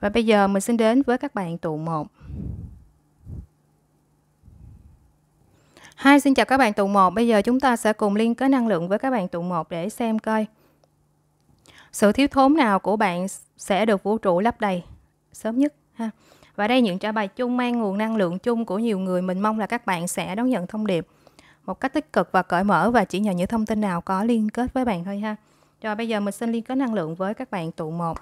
Và bây giờ mình xin đến với các bạn tụ 1. hai xin chào các bạn tụ 1. Bây giờ chúng ta sẽ cùng liên kết năng lượng với các bạn tụ 1 để xem coi sự thiếu thốn nào của bạn sẽ được vũ trụ lấp đầy sớm nhất ha. Và đây những trả bài chung mang nguồn năng lượng chung của nhiều người. Mình mong là các bạn sẽ đón nhận thông điệp một cách tích cực và cởi mở và chỉ nhờ những thông tin nào có liên kết với bạn thôi ha. Rồi bây giờ mình xin liên kết năng lượng với các bạn tụ 1.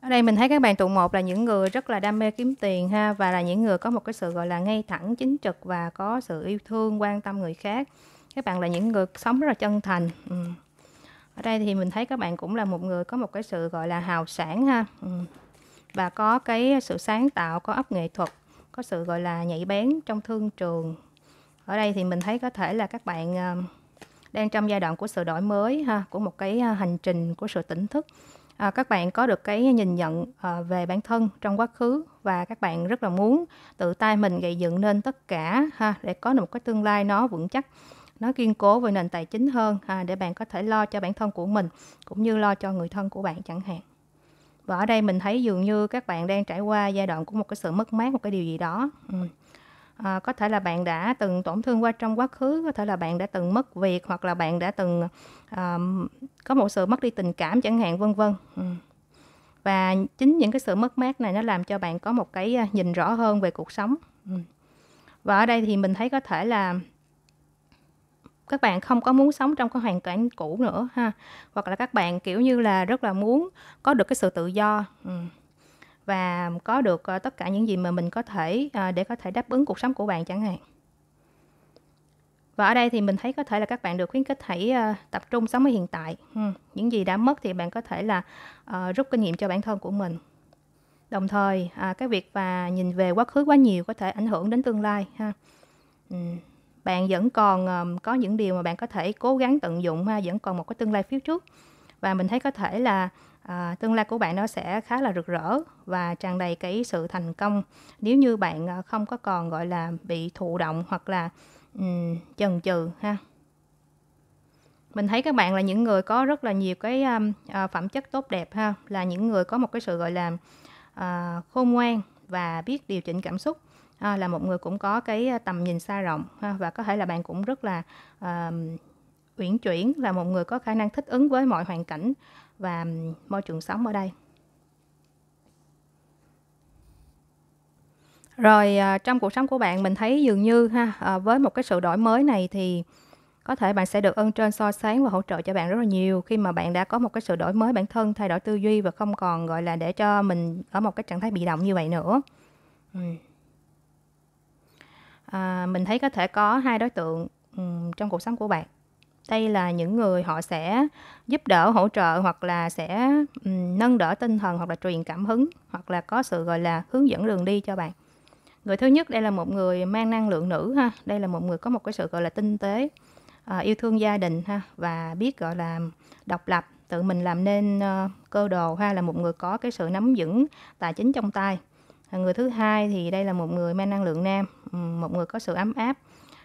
Ở đây mình thấy các bạn tụ một là những người rất là đam mê kiếm tiền ha và là những người có một cái sự gọi là ngay thẳng, chính trực và có sự yêu thương, quan tâm người khác. Các bạn là những người sống rất là chân thành. Ừ. Ở đây thì mình thấy các bạn cũng là một người có một cái sự gọi là hào sản ha. Ừ. Và có cái sự sáng tạo, có ấp nghệ thuật, có sự gọi là nhạy bén trong thương trường. Ở đây thì mình thấy có thể là các bạn à, đang trong giai đoạn của sự đổi mới ha, của một cái à, hành trình của sự tỉnh thức à, các bạn có được cái nhìn nhận à, về bản thân trong quá khứ và các bạn rất là muốn tự tay mình gây dựng nên tất cả ha để có được một cái tương lai nó vững chắc nó kiên cố về nền tài chính hơn à, để bạn có thể lo cho bản thân của mình cũng như lo cho người thân của bạn chẳng hạn và ở đây mình thấy dường như các bạn đang trải qua giai đoạn của một cái sự mất mát một cái điều gì đó ừ à, có thể là bạn đã từng tổn thương qua trong quá khứ có thể là bạn đã từng mất việc hoặc là bạn đã từng à, có một sự mất đi tình cảm chẳng hạn vân vân ừ. và chính những cái sự mất mát này nó làm cho bạn có một cái ờ, nhìn rõ hơn về cuộc sống ừ. và ở đây thì mình thấy có thể là các bạn không có muốn sống trong cái hoàn cảnh cũ nữa ha hoặc là các bạn kiểu như là rất là muốn có được cái sự tự do ừ và có được ờ, tất cả những gì mà mình có thể ờ, để có thể đáp ứng cuộc sống của bạn chẳng hạn và ở đây thì mình thấy có thể là các bạn được khuyến khích hãy ờ, tập trung sống ở hiện tại những gì đã mất thì bạn có thể là rút kinh nghiệm cho bản thân của mình đồng thời à, cái việc và nhìn về quá khứ quá nhiều có thể ảnh hưởng đến tương lai ha ừ. bạn vẫn còn um, có những điều mà bạn có thể cố gắng tận dụng ha vẫn còn một cái tương lai phía trước và mình thấy có thể là à, tương lai của bạn nó sẽ khá là rực rỡ và tràn đầy cái sự thành công nếu như bạn à, không có còn gọi là bị thụ động hoặc là um, chần chừ ha mình thấy các bạn là những người có rất là nhiều cái um, phẩm chất tốt đẹp ha là những người có một cái sự gọi là uh, khôn ngoan và biết điều chỉnh cảm xúc à, là một người cũng có cái tầm nhìn xa rộng ha, và có thể là bạn cũng rất là uh, uyển chuyển là một người có khả năng thích ứng với mọi hoàn cảnh và môi trường sống ở đây. Rồi ờ, trong cuộc sống của bạn mình thấy dường như ha ờ, với một cái sự đổi mới này thì có thể bạn sẽ được ơn trên so sáng và hỗ trợ cho bạn rất là nhiều khi mà bạn đã có một cái sự đổi mới bản thân thay đổi tư duy và không còn gọi là để cho mình ở một cái trạng thái bị động như vậy nữa ừ. à, mình thấy có thể có hai đối tượng trong cuộc sống của bạn đây là những người họ sẽ giúp đỡ hỗ trợ hoặc là sẽ um, nâng đỡ tinh thần hoặc là truyền cảm hứng hoặc là có sự gọi là hướng dẫn đường đi cho bạn người thứ nhất đây là một người mang năng lượng nữ ha đây là một người có một cái sự gọi là tinh tế uh, yêu thương gia đình ha và biết gọi là độc lập tự mình làm nên uh, cơ đồ ha là một người có cái sự nắm vững tài chính trong tay người thứ hai thì đây là một người mang năng lượng nam một người có sự ấm áp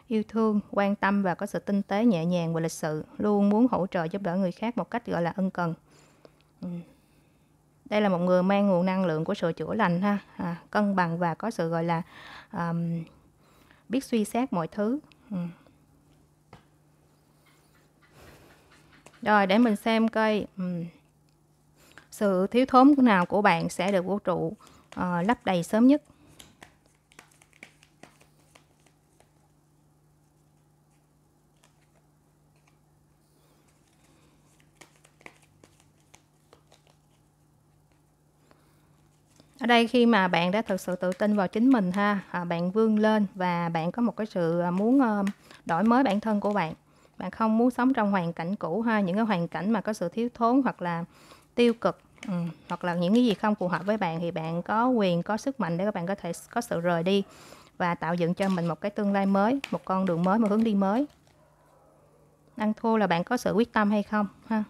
yêu thương, quan tâm và có sự tinh tế nhẹ nhàng và lịch sự, luôn muốn hỗ trợ giúp đỡ người khác một cách gọi là ân cần. Ừ. Đây là một người mang nguồn năng lượng của sự chữa lành ha, à, cân bằng và có sự gọi là um, biết suy xét mọi thứ. Ừ. Rồi để mình xem coi um, sự thiếu thốn nào của bạn sẽ được vũ trụ uh, lấp đầy sớm nhất. ở đây khi mà bạn đã thực sự tự tin vào chính mình ha à, bạn vươn lên và bạn có một cái sự à, muốn uh, đổi mới bản thân của bạn bạn không muốn sống trong hoàn cảnh cũ ha những cái hoàn cảnh mà có sự thiếu thốn hoặc là tiêu cực ừ. hoặc là những cái gì không phù hợp với bạn thì bạn có quyền có sức mạnh để các bạn có thể có sự rời đi và tạo dựng cho mình một cái tương lai mới một con đường mới một hướng đi mới ăn thua là bạn có sự quyết tâm hay không ha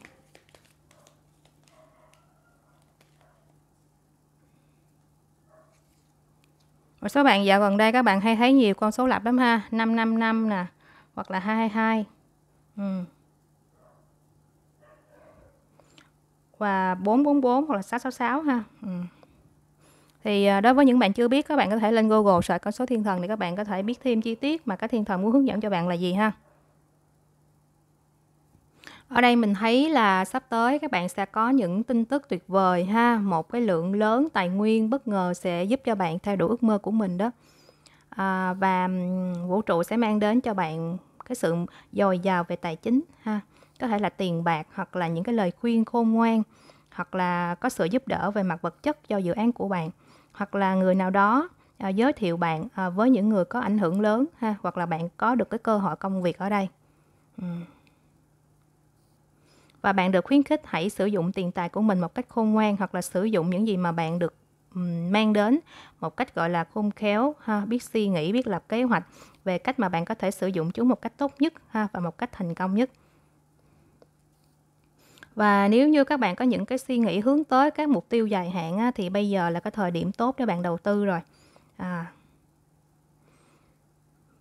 Một số bạn dạo gần đây các bạn hay thấy nhiều con số lập lắm ha. 555 nè, hoặc là 222. Ừ. Và 444 hoặc là 666 ha. Ừ. Thì à, đối với những bạn chưa biết các bạn có thể lên Google search con số thiên thần để các bạn có thể biết thêm chi tiết mà các thiên thần muốn hướng dẫn cho bạn là gì ha. Ở đây mình thấy là sắp tới các bạn sẽ có những tin tức tuyệt vời ha, một cái lượng lớn tài nguyên bất ngờ sẽ giúp cho bạn theo đuổi ước mơ của mình đó. À, và vũ trụ sẽ mang đến cho bạn cái sự dồi dào về tài chính ha, có thể là tiền bạc hoặc là những cái lời khuyên khôn ngoan hoặc là có sự giúp đỡ về mặt vật chất cho dự án của bạn hoặc là người nào đó à, giới thiệu bạn à, với những người có ảnh hưởng lớn ha hoặc là bạn có được cái cơ hội công việc ở đây. Ừ và bạn được khuyến khích hãy sử dụng tiền tài của mình một cách khôn ngoan hoặc là sử dụng những gì mà bạn được mang đến một cách gọi là khôn khéo ha biết suy nghĩ biết lập kế hoạch về cách mà bạn có thể sử dụng chúng một cách tốt nhất ha và một cách thành công nhất và nếu như các bạn có những cái suy nghĩ hướng tới các mục tiêu dài hạn á, thì bây giờ là cái thời điểm tốt cho bạn đầu tư rồi à.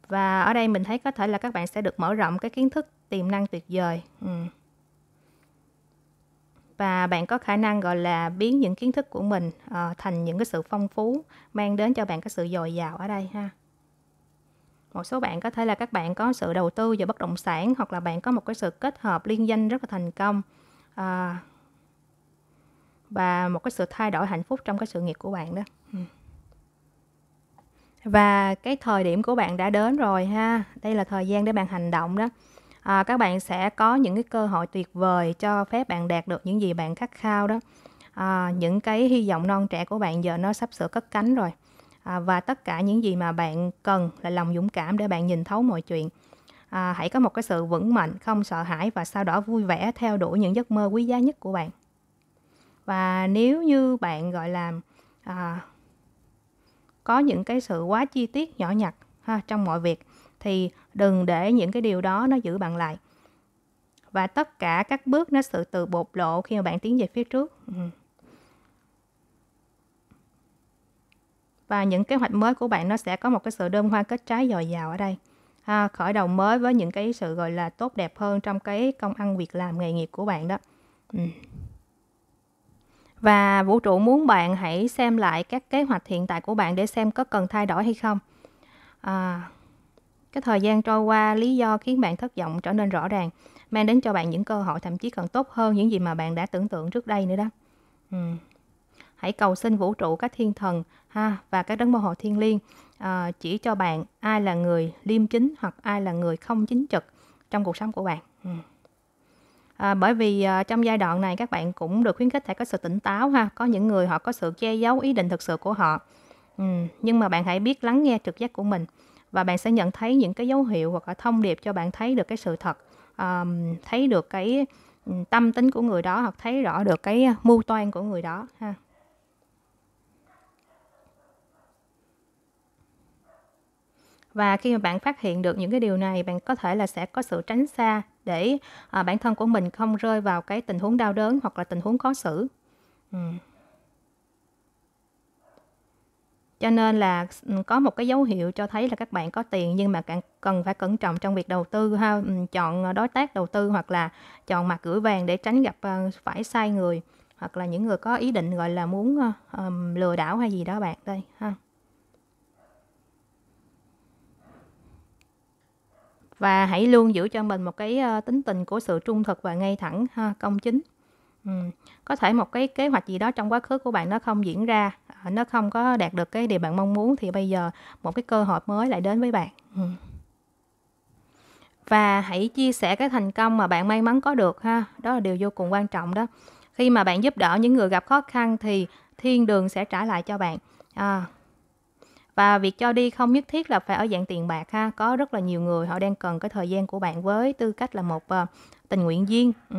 và ở đây mình thấy có thể là các bạn sẽ được mở rộng cái kiến thức tiềm năng tuyệt vời ừ và bạn có khả năng gọi là biến những kiến thức của mình uh, thành những cái sự phong phú mang đến cho bạn cái sự dồi dào ở đây ha một số bạn có thể là các bạn có sự đầu tư vào bất động sản hoặc là bạn có một cái sự kết hợp liên danh rất là thành công à, và một cái sự thay đổi hạnh phúc trong cái sự nghiệp của bạn đó ừ. và cái thời điểm của bạn đã đến rồi ha đây là thời gian để bạn hành động đó à, các bạn sẽ có những cái cơ hội tuyệt vời cho phép bạn đạt được những gì bạn khát khao đó à, những cái hy vọng non trẻ của bạn giờ nó sắp sửa cất cánh rồi à, và tất cả những gì mà bạn cần là lòng dũng cảm để bạn nhìn thấu mọi chuyện à, hãy có một cái sự vững mạnh không sợ hãi và sau đó vui vẻ theo đuổi những giấc mơ quý giá nhất của bạn và nếu như bạn gọi là à, có những cái sự quá chi tiết nhỏ nhặt ha, trong mọi việc thì đừng để những cái điều đó nó giữ bạn lại và tất cả các bước nó sự từ bộc lộ khi mà bạn tiến về phía trước ừ. và những kế hoạch mới của bạn nó sẽ có một cái sự đơm hoa kết trái dồi dào ở đây à, khởi đầu mới với những cái sự gọi là tốt đẹp hơn trong cái công ăn việc làm nghề nghiệp của bạn đó ừ. và vũ trụ muốn bạn hãy xem lại các kế hoạch hiện tại của bạn để xem có cần thay đổi hay không à, cái thời gian trôi qua lý do khiến bạn thất vọng trở nên rõ ràng mang đến cho bạn những cơ hội thậm chí còn tốt hơn những gì mà bạn đã tưởng tượng trước đây nữa đó ừ. hãy cầu xin vũ trụ các thiên thần ha và các đấng bảo hộ thiên liêng à, chỉ cho bạn ai là người liêm chính hoặc ai là người không chính trực trong cuộc sống của bạn ừ. À, bởi vì à, trong giai đoạn này các bạn cũng được khuyến khích phải có sự tỉnh táo ha có những người họ có sự che giấu ý định thực sự của họ ừ. nhưng mà bạn hãy biết lắng nghe trực giác của mình và bạn sẽ nhận thấy những cái dấu hiệu hoặc là thông điệp cho bạn thấy được cái sự thật um, thấy được cái tâm tính của người đó hoặc thấy rõ được cái mưu toan của người đó ha và khi mà bạn phát hiện được những cái điều này bạn có thể là sẽ có sự tránh xa để à, bản thân của mình không rơi vào cái tình huống đau đớn hoặc là tình huống khó xử ừ. cho nên là ừ, có một cái dấu hiệu cho thấy là các bạn có tiền nhưng mà cần phải cẩn trọng trong việc đầu tư ha ừ, chọn ờ, đối tác đầu tư hoặc là chọn mặt gửi vàng để tránh gặp ờ, phải sai người hoặc là những người có ý định gọi là muốn um, lừa đảo hay gì đó bạn đây ha và hãy luôn giữ cho mình một cái tính tình của sự trung thực và ngay thẳng ha công chính Ừ. Có thể một cái kế hoạch gì đó trong quá khứ của bạn nó không diễn ra, ờ, nó không có đạt được cái điều bạn mong muốn thì bây giờ một cái cơ hội mới lại đến với bạn. Ừ. Và hãy chia sẻ cái thành công mà bạn may mắn có được ha, đó là điều vô cùng quan trọng đó. Khi mà bạn giúp đỡ những người gặp khó khăn thì thiên đường sẽ trả lại cho bạn. À, và việc cho đi không nhất thiết là phải ở dạng tiền bạc ha có rất là nhiều người họ đang cần cái thời gian của bạn với tư cách là một uh, tình nguyện viên ừ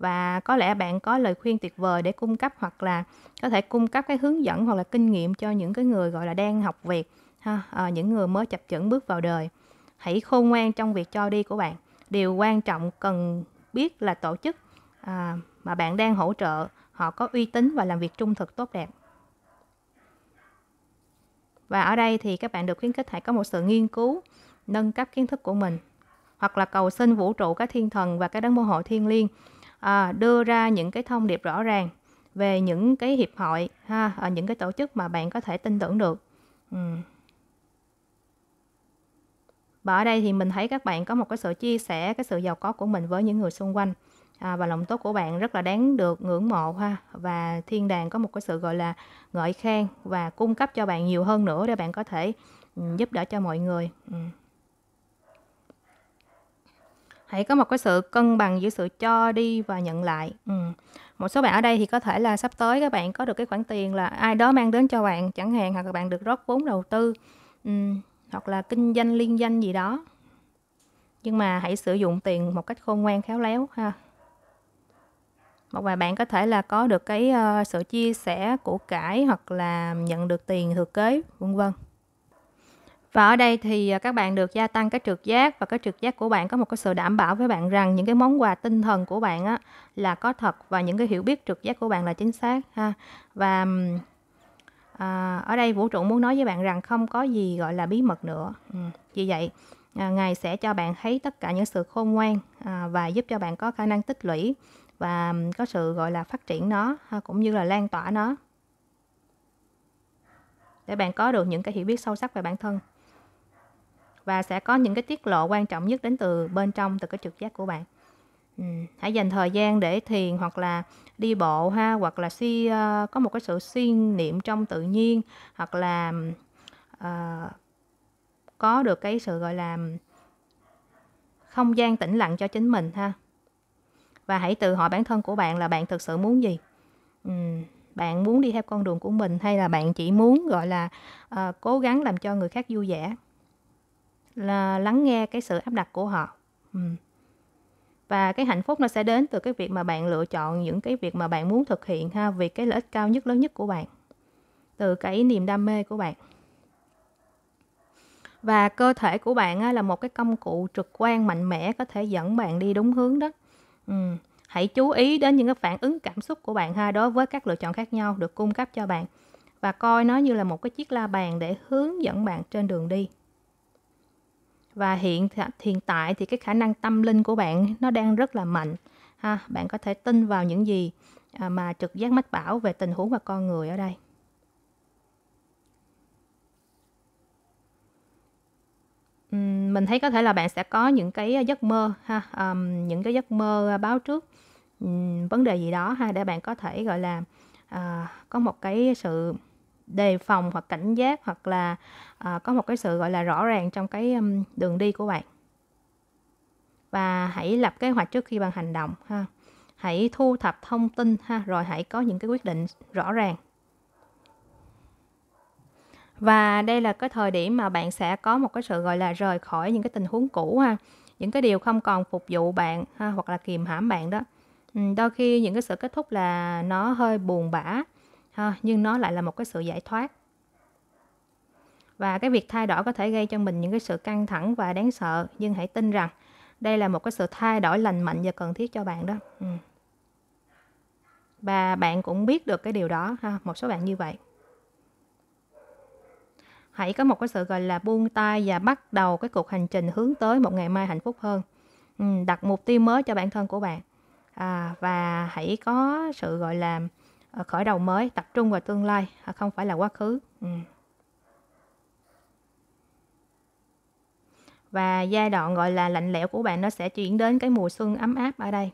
và có lẽ bạn có lời khuyên tuyệt vời để cung cấp hoặc là có thể cung cấp cái hướng dẫn hoặc là kinh nghiệm cho những cái người gọi là đang học việc ha à, những người mới chập chững bước vào đời hãy khôn ngoan trong việc cho đi của bạn điều quan trọng cần biết là tổ chức à, mà bạn đang hỗ trợ họ có uy tín và làm việc trung thực tốt đẹp và ở đây thì các bạn được khuyến khích hãy có một sự nghiên cứu nâng cấp kiến thức của mình hoặc là cầu xin vũ trụ các thiên thần và các đấng bảo hộ thiên liêng à, đưa ra những cái thông điệp rõ ràng về những cái hiệp hội ha ở những cái tổ chức mà bạn có thể tin tưởng được ừ. và ở đây thì mình thấy các bạn có một cái sự chia sẻ cái sự giàu có của mình với những người xung quanh à, và lòng tốt của bạn rất là đáng được ngưỡng mộ ha và thiên đàng có một cái sự gọi là ngợi khen và cung cấp cho bạn nhiều hơn nữa để bạn có thể giúp đỡ cho mọi người ừ hãy có một cái sự cân bằng giữa sự cho đi và nhận lại ừ. một số bạn ở đây thì có thể là sắp tới các bạn có được cái khoản tiền là ai đó mang đến cho bạn chẳng hạn hoặc là bạn được rót vốn đầu tư ừ. hoặc là kinh doanh liên danh gì đó nhưng mà hãy sử dụng tiền một cách khôn ngoan khéo léo ha một vài bạn có thể là có được cái uh, sự chia sẻ của cải hoặc là nhận được tiền thừa kế vân vân và ở đây thì à, các bạn được gia tăng cái trực giác và cái trực giác của bạn có một cái sự đảm bảo với bạn rằng những cái món quà tinh thần của bạn á là có thật và những cái hiểu biết trực giác của bạn là chính xác ha và à, ở đây vũ trụ muốn nói với bạn rằng không có gì gọi là bí mật nữa ừ. vì vậy à, ngài sẽ cho bạn thấy tất cả những sự khôn ngoan à, và giúp cho bạn có khả năng tích lũy và có sự gọi là phát triển nó ha, cũng như là lan tỏa nó để bạn có được những cái hiểu biết sâu sắc về bản thân và sẽ có những cái tiết lộ quan trọng nhất đến từ bên trong từ cái trực giác của bạn ừ. hãy dành thời gian để thiền hoặc là đi bộ ha hoặc là suy uh, có một cái sự suy niệm trong tự nhiên hoặc là uh, có được cái sự gọi là không gian tĩnh lặng cho chính mình ha và hãy tự hỏi bản thân của bạn là bạn thực sự muốn gì ừ, bạn muốn đi theo con đường của mình hay là bạn chỉ muốn gọi là uh, cố gắng làm cho người khác vui vẻ là lắng nghe cái sự áp đặt của họ ừ. và cái hạnh phúc nó sẽ đến từ cái việc mà bạn lựa chọn những cái việc mà bạn muốn thực hiện ha vì cái lợi ích cao nhất lớn nhất của bạn từ cái niềm đam mê của bạn và cơ thể của bạn á, là một cái công cụ trực quan mạnh mẽ có thể dẫn bạn đi đúng hướng đó ừ. hãy chú ý đến những cái phản ứng cảm xúc của bạn ha đối với các lựa chọn khác nhau được cung cấp cho bạn và coi nó như là một cái chiếc la bàn để hướng dẫn bạn trên đường đi và hiện hiện tại thì cái khả năng tâm linh của bạn nó đang rất là mạnh ha bạn có thể tin vào những gì à, mà trực giác mách bảo về tình huống và con người ở đây mình thấy có thể là bạn sẽ có những cái à, giấc mơ ha um, những cái giấc mơ à, báo trước um, vấn đề gì đó ha để bạn có thể gọi là uh, có một cái sự đề phòng hoặc cảnh giác hoặc là à, có một cái sự gọi là rõ ràng trong cái um, đường đi của bạn và hãy lập kế hoạch trước khi bạn hành động ha hãy thu thập thông tin ha rồi hãy có những cái quyết định rõ ràng và đây là cái thời điểm mà bạn sẽ có một cái sự gọi là rời khỏi những cái tình huống cũ ha những cái điều không còn phục vụ bạn ha, hoặc là kìm hãm bạn đó đôi khi những cái sự kết thúc là nó hơi buồn bã ha, nhưng nó lại là một cái sự giải thoát và cái việc thay đổi có thể gây cho mình những cái sự căng thẳng và đáng sợ nhưng hãy tin rằng đây là một cái sự thay đổi lành mạnh và cần thiết cho bạn đó ừ. và bạn cũng biết được cái điều đó ha một số bạn như vậy hãy có một cái sự gọi là buông tay và bắt đầu cái cuộc hành trình hướng tới một ngày mai hạnh phúc hơn ừ, đặt mục tiêu mới cho bản thân của bạn à, và hãy có sự gọi là Ờ, khởi đầu mới tập trung vào tương lai à, không phải là quá khứ ừ. và giai đoạn gọi là lạnh lẽo của bạn nó sẽ chuyển đến cái mùa xuân ấm áp ở đây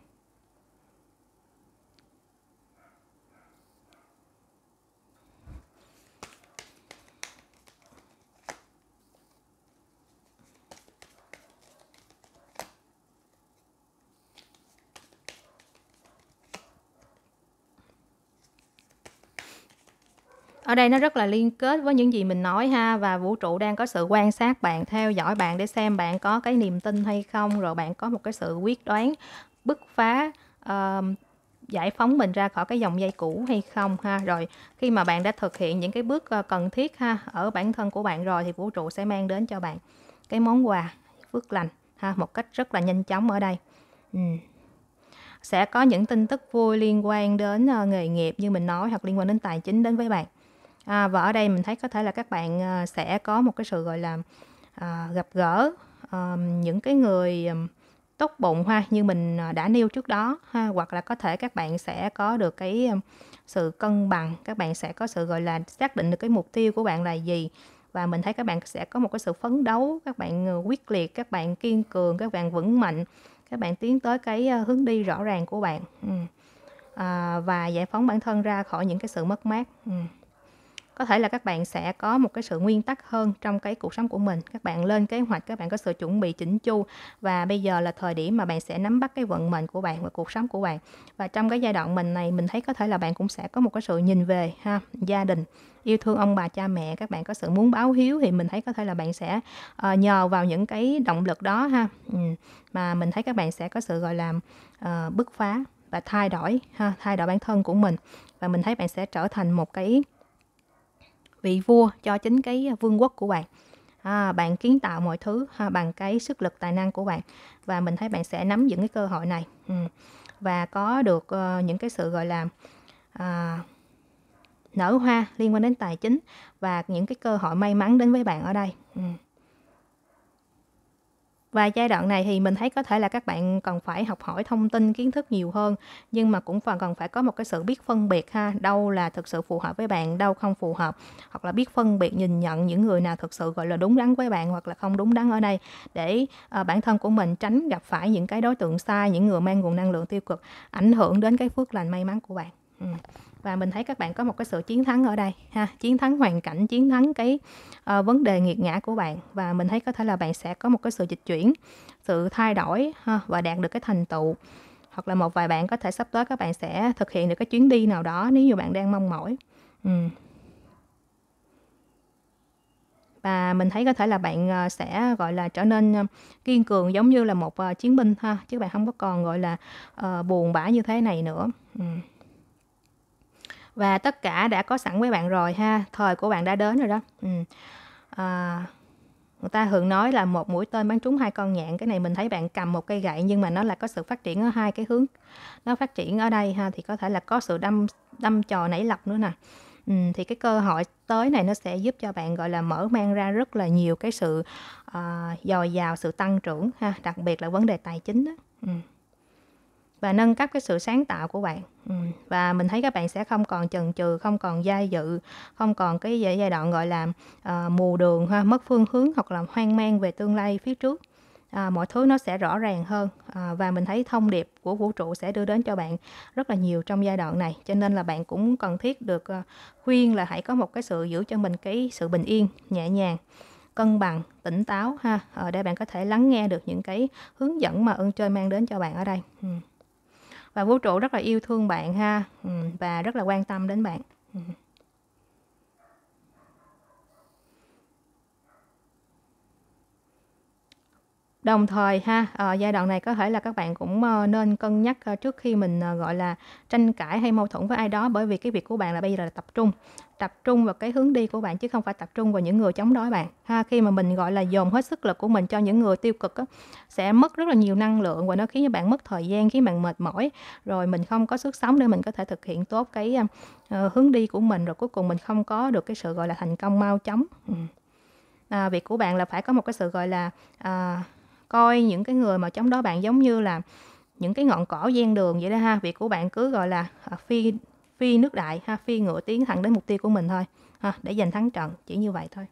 ở đây nó rất là liên kết với những gì mình nói ha và vũ trụ đang có sự quan sát bạn theo dõi bạn để xem bạn có cái niềm tin hay không rồi bạn có một cái sự quyết đoán bứt phá uh, giải phóng mình ra khỏi cái dòng dây cũ hay không ha rồi khi mà bạn đã thực hiện những cái bước ờ, cần thiết ha ở bản thân của bạn rồi thì vũ trụ sẽ mang đến cho bạn cái món quà phước lành ha một cách rất là nhanh chóng ở đây ừ. sẽ có những tin tức vui liên quan đến ờ, nghề nghiệp như mình nói hoặc liên quan đến tài chính đến với bạn à, và ở đây mình thấy có thể là các bạn à, sẽ có một cái sự gọi là à, gặp gỡ à, những cái người à, tốt bụng ha như mình à, đã nêu trước đó ha hoặc là có thể các bạn sẽ có được cái sự cân bằng các bạn sẽ có sự gọi là xác định được cái mục tiêu của bạn là gì và mình thấy các bạn sẽ có một cái sự phấn đấu các bạn quyết liệt các bạn kiên cường các bạn vững mạnh các bạn tiến tới cái hướng đi rõ ràng của bạn ừ. à, và giải phóng bản thân ra khỏi những cái sự mất mát ừ có thể là các bạn sẽ có một cái sự nguyên tắc hơn trong cái cuộc sống của mình các bạn lên kế hoạch các bạn có sự chuẩn bị chỉnh chu và bây giờ là thời điểm mà bạn sẽ nắm bắt cái vận mệnh của bạn và cuộc sống của bạn và trong cái giai đoạn mình này mình thấy có thể là bạn cũng sẽ có một cái sự nhìn về ha gia đình yêu thương ông bà cha mẹ các bạn có sự muốn báo hiếu thì mình thấy có thể là bạn sẽ uh, nhờ vào những cái động lực đó ha ừ. mà mình thấy các bạn sẽ có sự gọi là uh, bứt phá và thay đổi ha thay đổi bản thân của mình và mình thấy bạn sẽ trở thành một cái vị vua cho chính cái vương quốc của bạn à, bạn kiến tạo mọi thứ ha, à, bằng cái sức lực tài năng của bạn và mình thấy bạn sẽ nắm những cái cơ hội này ừ. và có được uh, những cái sự gọi là uh, nở hoa liên quan đến tài chính và những cái cơ hội may mắn đến với bạn ở đây ừ và giai đoạn này thì mình thấy có thể là các bạn cần phải học hỏi thông tin kiến thức nhiều hơn nhưng mà cũng còn cần phải có một cái sự biết phân biệt ha đâu là thực sự phù hợp với bạn đâu không phù hợp hoặc là biết phân biệt nhìn nhận những người nào thực sự gọi là đúng đắn với bạn hoặc là không đúng đắn ở đây để uh, bản thân của mình tránh gặp phải những cái đối tượng sai những người mang nguồn năng lượng tiêu cực ảnh hưởng đến cái phước lành may mắn của bạn ừ và mình thấy các bạn có một cái sự chiến thắng ở đây ha chiến thắng hoàn cảnh chiến thắng cái uh, vấn đề nghiệt ngã của bạn và mình thấy có thể là bạn sẽ có một cái sự dịch chuyển sự thay đổi ha, và đạt được cái thành tựu hoặc là một vài bạn có thể sắp tới các bạn sẽ thực hiện được cái chuyến đi nào đó nếu như bạn đang mong mỏi ừ. và mình thấy có thể là bạn ờ, sẽ gọi là trở nên ờ, kiên cường giống như là một chiến binh ha chứ bạn không có còn gọi là uh, buồn bã như thế này nữa ừ và tất cả đã có sẵn với bạn rồi ha thời của bạn đã đến rồi đó ừ. à, người ta thường nói là một mũi tên bắn trúng hai con nhạn cái này mình thấy bạn cầm một cây gậy nhưng mà nó là có sự phát triển ở hai cái hướng nó phát triển ở đây ha thì có thể là có sự đâm đâm trò nảy lọc nữa nè ừ, thì cái cơ hội tới này nó sẽ giúp cho bạn gọi là mở mang ra rất là nhiều cái sự uh, dồi dào sự tăng trưởng ha đặc biệt là vấn đề tài chính đó. Ừ và nâng cấp cái sự sáng tạo của bạn ừ, và mình thấy các bạn sẽ không còn chần chừ không còn dai dự không còn cái giai đoạn gọi là uh, mù đường ha mất phương hướng hoặc là hoang mang về tương lai phía trước à, mọi thứ nó sẽ rõ ràng hơn à, và mình thấy thông điệp của vũ trụ sẽ đưa đến cho bạn rất là nhiều trong giai đoạn này cho nên là bạn cũng cần thiết được ờ, khuyên là hãy có một cái sự giữ cho mình cái sự bình yên nhẹ nhàng cân bằng tỉnh táo ha ờ, để bạn có thể lắng nghe được những cái hướng dẫn mà ơn chơi mang đến cho bạn ở đây ừ và vũ trụ rất là yêu thương bạn ha ừ, và rất là quan tâm đến bạn ừ. Đồng thời ha, ờ, giai đoạn này có thể là các bạn cũng, ơ, ờ, nên cân nhắc, ơ, ờ, trước khi mình, ờ, gọi là, tranh cãi hay mâu thuẫn với ai đó, bởi vì cái việc của bạn là bây giờ là tập trung, tập trung vào cái hướng đi của bạn chứ không phải tập trung vào những người chống đối bạn ha. Khi mà mình, gọi là, dồn hết sức lực của mình cho những người tiêu cực á, sẽ mất rất là nhiều năng lượng và nó khiến cho bạn mất thời gian, khiến bạn mệt mỏi, rồi mình không có sức sống để mình có thể thực hiện tốt cái, a, ờ, hướng đi của mình, rồi cuối cùng mình không có được cái sự, gọi là, thành công mau chóng. À, việc của bạn là phải có một cái sự, gọi là, à coi những cái người mà chống đó bạn giống như là những cái ngọn cỏ gian đường vậy đó ha việc của bạn cứ gọi là à, phi phi nước đại ha phi ngựa tiến thẳng đến mục tiêu của mình thôi ha để giành thắng trận chỉ như vậy thôi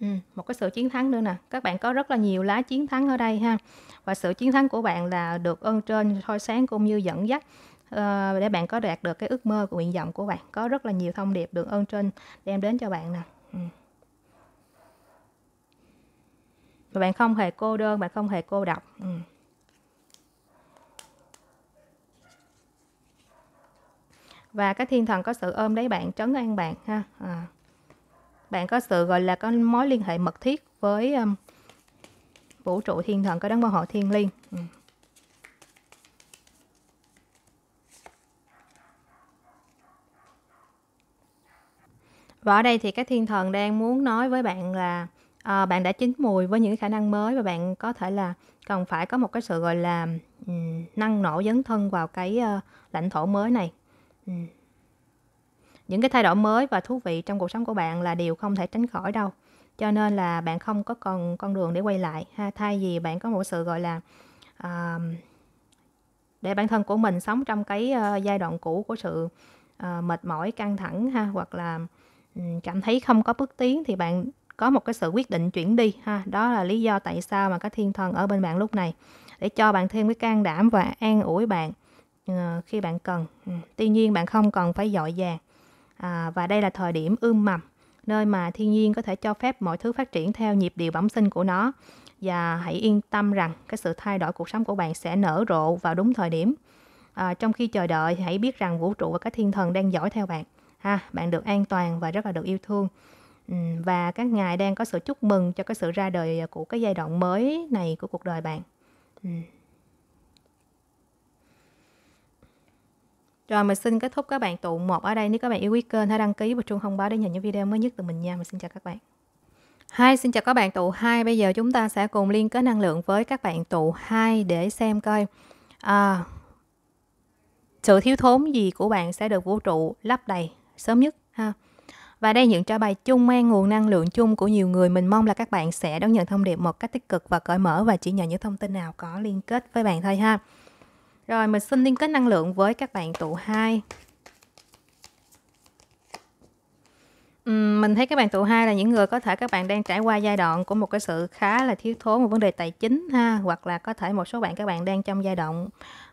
Ừ, một cái sự chiến thắng nữa nè các bạn có rất là nhiều lá chiến thắng ở đây ha và sự chiến thắng của bạn là được ơn trên soi sáng cũng như dẫn dắt uh, để bạn có đạt được cái ước mơ của nguyện vọng của bạn có rất là nhiều thông điệp được ơn trên đem đến cho bạn nè ừ. và bạn không hề cô đơn bạn không hề cô độc ừ. và cái thiên thần có sự ôm lấy bạn trấn an bạn ha à. bạn có sự gọi là có mối liên hệ mật thiết với um, vũ trụ thiên thần có đấng bảo hộ thiên liêng ừ. và ở đây thì cái thiên thần đang muốn nói với bạn là à, bạn đã chín mùi với những khả năng mới và bạn có thể là cần phải có một cái sự gọi là um, năng nổ dấn thân vào cái uh, lãnh thổ mới này um. những cái thay đổi mới và thú vị trong cuộc sống của bạn là điều không thể tránh khỏi đâu cho nên là bạn không có còn con đường để quay lại ha thay vì bạn có một sự gọi là uh, để bản thân của mình sống trong cái uh, giai đoạn cũ của sự uh, mệt mỏi căng thẳng ha hoặc là um, cảm thấy không có bước tiến thì bạn có một cái sự quyết định chuyển đi ha đó là lý do tại sao mà các thiên thần ở bên bạn lúc này để cho bạn thêm cái can đảm và an ủi bạn ờ, khi bạn cần ừ, tuy nhiên bạn không cần phải dội vàng à, và đây là thời điểm ươm mầm nơi mà thiên nhiên có thể cho phép mọi thứ phát triển theo nhịp điệu bẩm sinh của nó và hãy yên tâm rằng cái sự thay đổi cuộc sống của bạn sẽ nở rộ vào đúng thời điểm à, trong khi chờ đợi hãy biết rằng vũ trụ và các thiên thần đang dõi theo bạn ha bạn được an toàn và rất là được yêu thương Ừ, và các ngài đang có sự chúc mừng cho cái sự ra đời của cái giai đoạn mới này của cuộc đời bạn ừ. Rồi mình xin kết thúc các bạn tụ một ở đây. Nếu các bạn yêu quý kênh hãy đăng ký và chuông thông báo để nhận những video mới nhất từ mình nha. Mình xin chào các bạn. hai xin chào các bạn tụ hai. Bây giờ chúng ta sẽ cùng liên kết năng lượng với các bạn tụ hai để xem coi à, sự thiếu thốn gì của bạn sẽ được vũ trụ lấp đầy sớm nhất ha. Và đây những trả bài chung mang nguồn năng lượng chung của nhiều người. Mình mong là các bạn sẽ đón nhận thông điệp một cách tích cực và cởi mở và chỉ nhận những thông tin nào có liên kết với bạn thôi ha. Rồi mình xin liên kết năng lượng với các bạn tụ 2. Uhm, mình thấy các bạn tụ hai là những người có thể các bạn đang trải qua giai đoạn của một cái sự khá là thiếu thốn một vấn đề tài chính ha hoặc là có thể một số bạn các bạn đang trong giai đoạn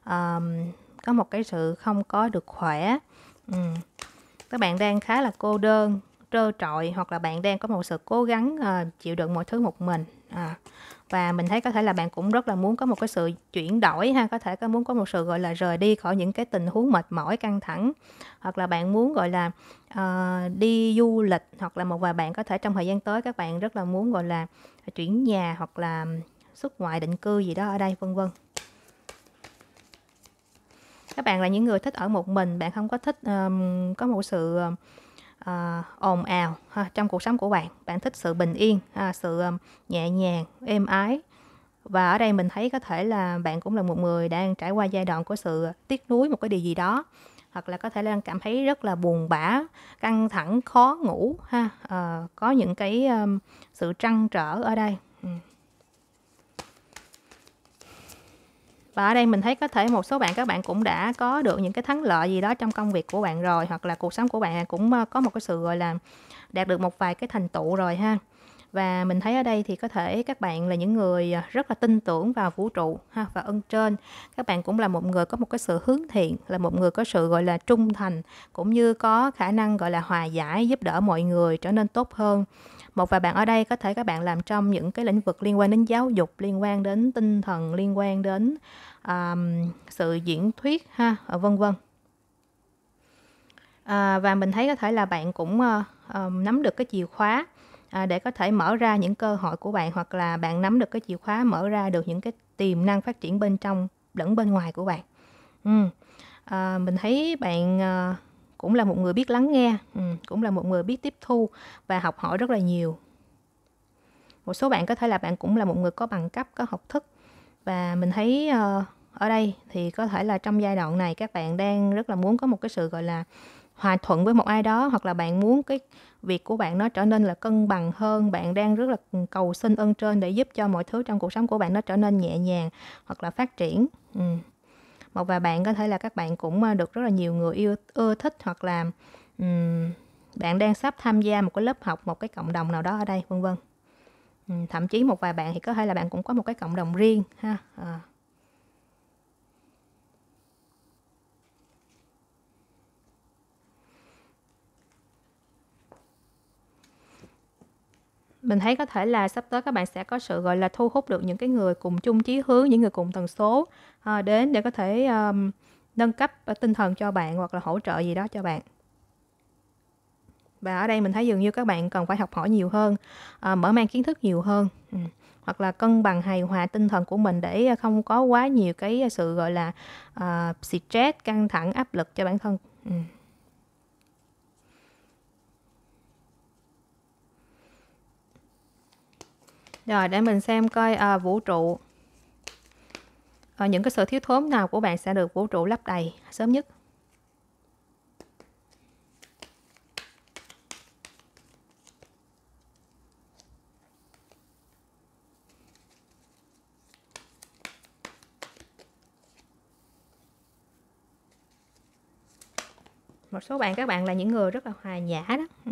um, có một cái sự không có được khỏe um, các bạn đang khá là cô đơn trơ trọi hoặc là bạn đang có một sự cố gắng uh, chịu đựng mọi thứ một mình à, và mình thấy có thể là bạn cũng rất là muốn có một cái sự chuyển đổi ha có thể có muốn có một sự gọi là rời đi khỏi những cái tình huống mệt mỏi căng thẳng hoặc là bạn muốn gọi là uh, đi du lịch hoặc là một vài bạn có thể trong thời gian tới các bạn rất là muốn gọi là chuyển nhà hoặc là xuất ngoại định cư gì đó ở đây vân vân các bạn là những người thích ở một mình bạn không có thích um, có một sự uh, ồn ào ha, trong cuộc sống của bạn bạn thích sự bình yên ha, sự um, nhẹ nhàng êm ái và ở đây mình thấy có thể là bạn cũng là một người đang trải qua giai đoạn của sự tiếc nuối một cái điều gì đó hoặc là có thể đang cảm thấy rất là buồn bã căng thẳng khó ngủ ha à, có những cái um, sự trăn trở ở đây và ở đây mình thấy có thể một số bạn các bạn cũng đã có được những cái thắng lợi gì đó trong công việc của bạn rồi hoặc là cuộc sống của bạn cũng ờ, có một cái sự gọi là đạt được một vài cái thành tựu rồi ha và mình thấy ở đây thì có thể các bạn là những người ờ, rất là tin tưởng vào vũ trụ ha và ân trên các bạn cũng là một người có một cái sự hướng thiện là một người có sự gọi là trung thành cũng như có khả năng gọi là hòa giải giúp đỡ mọi người trở nên tốt hơn một vài bạn ở đây có thể các bạn làm trong những cái lĩnh vực liên quan đến giáo dục liên quan đến tinh thần liên quan đến um, sự diễn thuyết ha ờ, vân vân à, và mình thấy có thể là bạn cũng uh, um, nắm được cái chìa khóa uh, để có thể mở ra những cơ hội của bạn hoặc là bạn nắm được cái chìa khóa mở ra được những cái tiềm năng phát triển bên trong lẫn bên ngoài của bạn ừ. à, mình thấy bạn uh, cũng là một người biết lắng nghe ừ, cũng là một người biết tiếp thu và học hỏi rất là nhiều một số bạn có thể là bạn cũng là một người có bằng cấp có học thức và mình thấy ờ, ở đây thì có thể là trong giai đoạn này các bạn đang rất là muốn có một cái sự gọi là hòa thuận với một ai đó hoặc là bạn muốn cái việc của bạn nó trở nên là cân bằng hơn bạn đang rất là cầu xin ơn trên để giúp cho mọi thứ trong cuộc sống của bạn nó trở nên nhẹ nhàng hoặc là phát triển ừ một vài bạn có thể là các bạn cũng ờ, được rất là nhiều người yêu ưa thích hoặc là um, bạn đang sắp tham gia một cái lớp học một cái cộng đồng nào đó ở đây vân vân um, thậm chí một vài bạn thì có thể là bạn cũng có một cái cộng đồng riêng ha à, mình thấy có thể là sắp tới các bạn sẽ có sự gọi là thu hút được những cái người cùng chung chí hướng những người cùng tần số à, đến để có thể um, nâng cấp ờ, tinh thần cho bạn hoặc là hỗ trợ gì đó cho bạn và ở đây mình thấy dường như các bạn cần phải học hỏi nhiều hơn à, mở mang kiến thức nhiều hơn ừ. hoặc là cân bằng hài hòa tinh thần của mình để không có quá nhiều cái sự gọi là uh, stress căng thẳng áp lực cho bản thân ừ. Rồi để mình xem coi à, vũ trụ à, những cái sự thiếu thốn nào của bạn sẽ được vũ trụ lấp đầy sớm nhất. một số bạn các bạn là những người rất là hòa nhã đó ừ.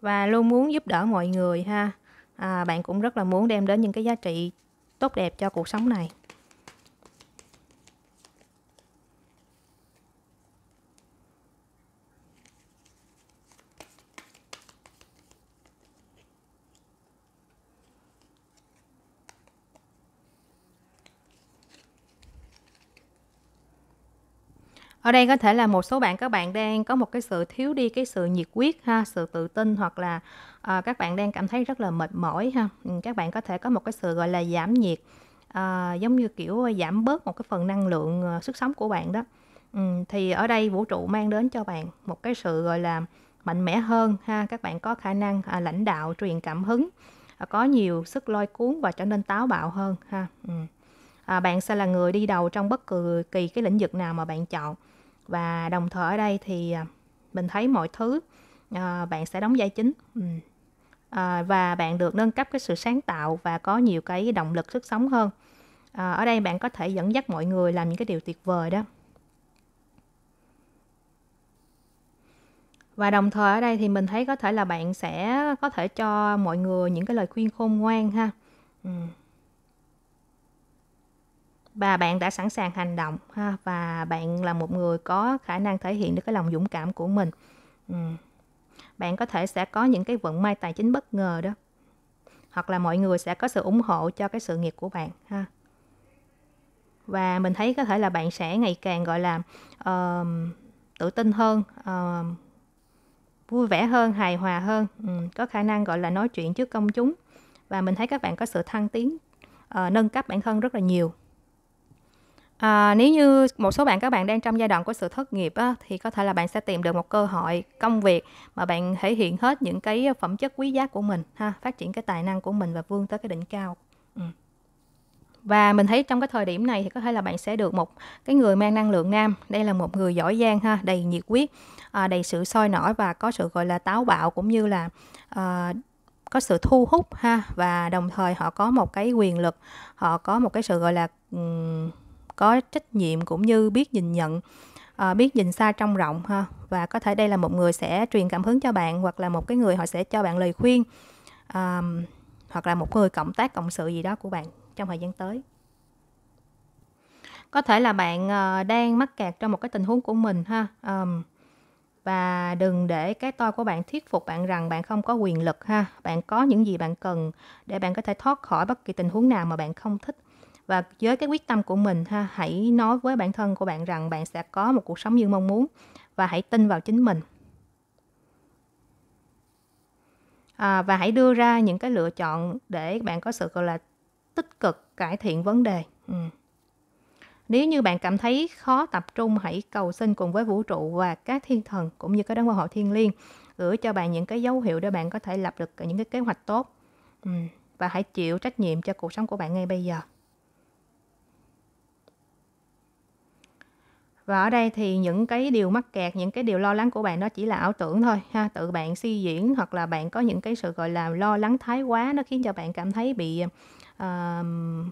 và luôn muốn giúp đỡ mọi người ha à, bạn cũng rất là muốn đem đến những cái giá trị tốt đẹp cho cuộc sống này ở đây có thể là một số bạn các bạn đang có một cái sự thiếu đi cái sự nhiệt huyết ha sự tự tin hoặc là à, các bạn đang cảm thấy rất là mệt mỏi ha ừ, các bạn có thể có một cái sự gọi là giảm nhiệt à, giống như kiểu ờ, giảm bớt một cái phần năng lượng à, sức sống của bạn đó ừ, thì ở đây vũ trụ mang đến cho bạn một cái sự gọi là mạnh mẽ hơn ha các bạn có khả năng à, lãnh đạo truyền cảm hứng à, có nhiều sức lôi cuốn và trở nên táo bạo hơn ha ừ. à, bạn sẽ là người đi đầu trong bất cứ kỳ cái lĩnh vực nào mà bạn chọn và đồng thời ở đây thì à, mình thấy mọi thứ à, bạn sẽ đóng vai chính ừ. à, và bạn được nâng cấp cái sự sáng tạo và có nhiều cái động lực sức sống hơn à, ở đây bạn có thể dẫn dắt mọi người làm những cái điều tuyệt vời đó và đồng thời ở đây thì mình thấy có thể là bạn sẽ có thể cho mọi người những cái lời khuyên khôn ngoan ha ừ và bạn đã sẵn sàng hành động ha và bạn là một người có khả năng thể hiện được cái lòng dũng cảm của mình ừ. bạn có thể sẽ có những cái vận may tài chính bất ngờ đó hoặc là mọi người sẽ có sự ủng hộ cho cái sự nghiệp của bạn ha và mình thấy có thể là bạn sẽ ngày càng gọi là uh, tự tin hơn uh, vui vẻ hơn hài hòa hơn ừ, có khả năng gọi là nói chuyện trước công chúng và mình thấy các bạn có sự thăng tiến uh, nâng cấp bản thân rất là nhiều À, nếu như một số bạn các bạn đang trong giai đoạn của sự thất nghiệp á, thì có thể là bạn sẽ tìm được một cơ hội công việc mà bạn thể hiện hết những cái phẩm chất quý giá của mình ha phát triển cái tài năng của mình và vươn tới cái đỉnh cao ừ. và mình thấy trong cái thời điểm này thì có thể là bạn sẽ được một cái người mang năng lượng nam đây là một người giỏi giang ha đầy nhiệt huyết à, đầy sự sôi nổi và có sự gọi là táo bạo cũng như là à, có sự thu hút ha và đồng thời họ có một cái quyền lực họ có một cái sự gọi là um, có trách nhiệm cũng như biết nhìn nhận à, biết nhìn xa trong rộng ha và có thể đây là một người sẽ truyền cảm hứng cho bạn hoặc là một cái người họ sẽ cho bạn lời khuyên à, hoặc là một người cộng tác cộng sự gì đó của bạn trong thời gian tới có thể là bạn uh, đang mắc kẹt trong một cái tình huống của mình ha um, và đừng để cái tôi của bạn thuyết phục bạn rằng bạn không có quyền lực ha bạn có những gì bạn cần để bạn có thể thoát khỏi bất kỳ tình huống nào mà bạn không thích và với cái quyết tâm của mình ha hãy nói với bản thân của bạn rằng bạn sẽ có một cuộc sống như mong muốn và hãy tin vào chính mình à, và hãy đưa ra những cái lựa chọn để bạn có sự gọi là tích cực cải thiện vấn đề ừ. nếu như bạn cảm thấy khó tập trung hãy cầu xin cùng với vũ trụ và các thiên thần cũng như các đấng quan hộ thiên liêng gửi cho bạn những cái dấu hiệu để bạn có thể lập được những cái kế hoạch tốt ừ. và hãy chịu trách nhiệm cho cuộc sống của bạn ngay bây giờ và ở đây thì những cái điều mắc kẹt những cái điều lo lắng của bạn đó chỉ là ảo tưởng thôi ha tự bạn suy diễn hoặc là bạn có những cái sự gọi là lo lắng thái quá nó khiến cho bạn cảm thấy bị uh,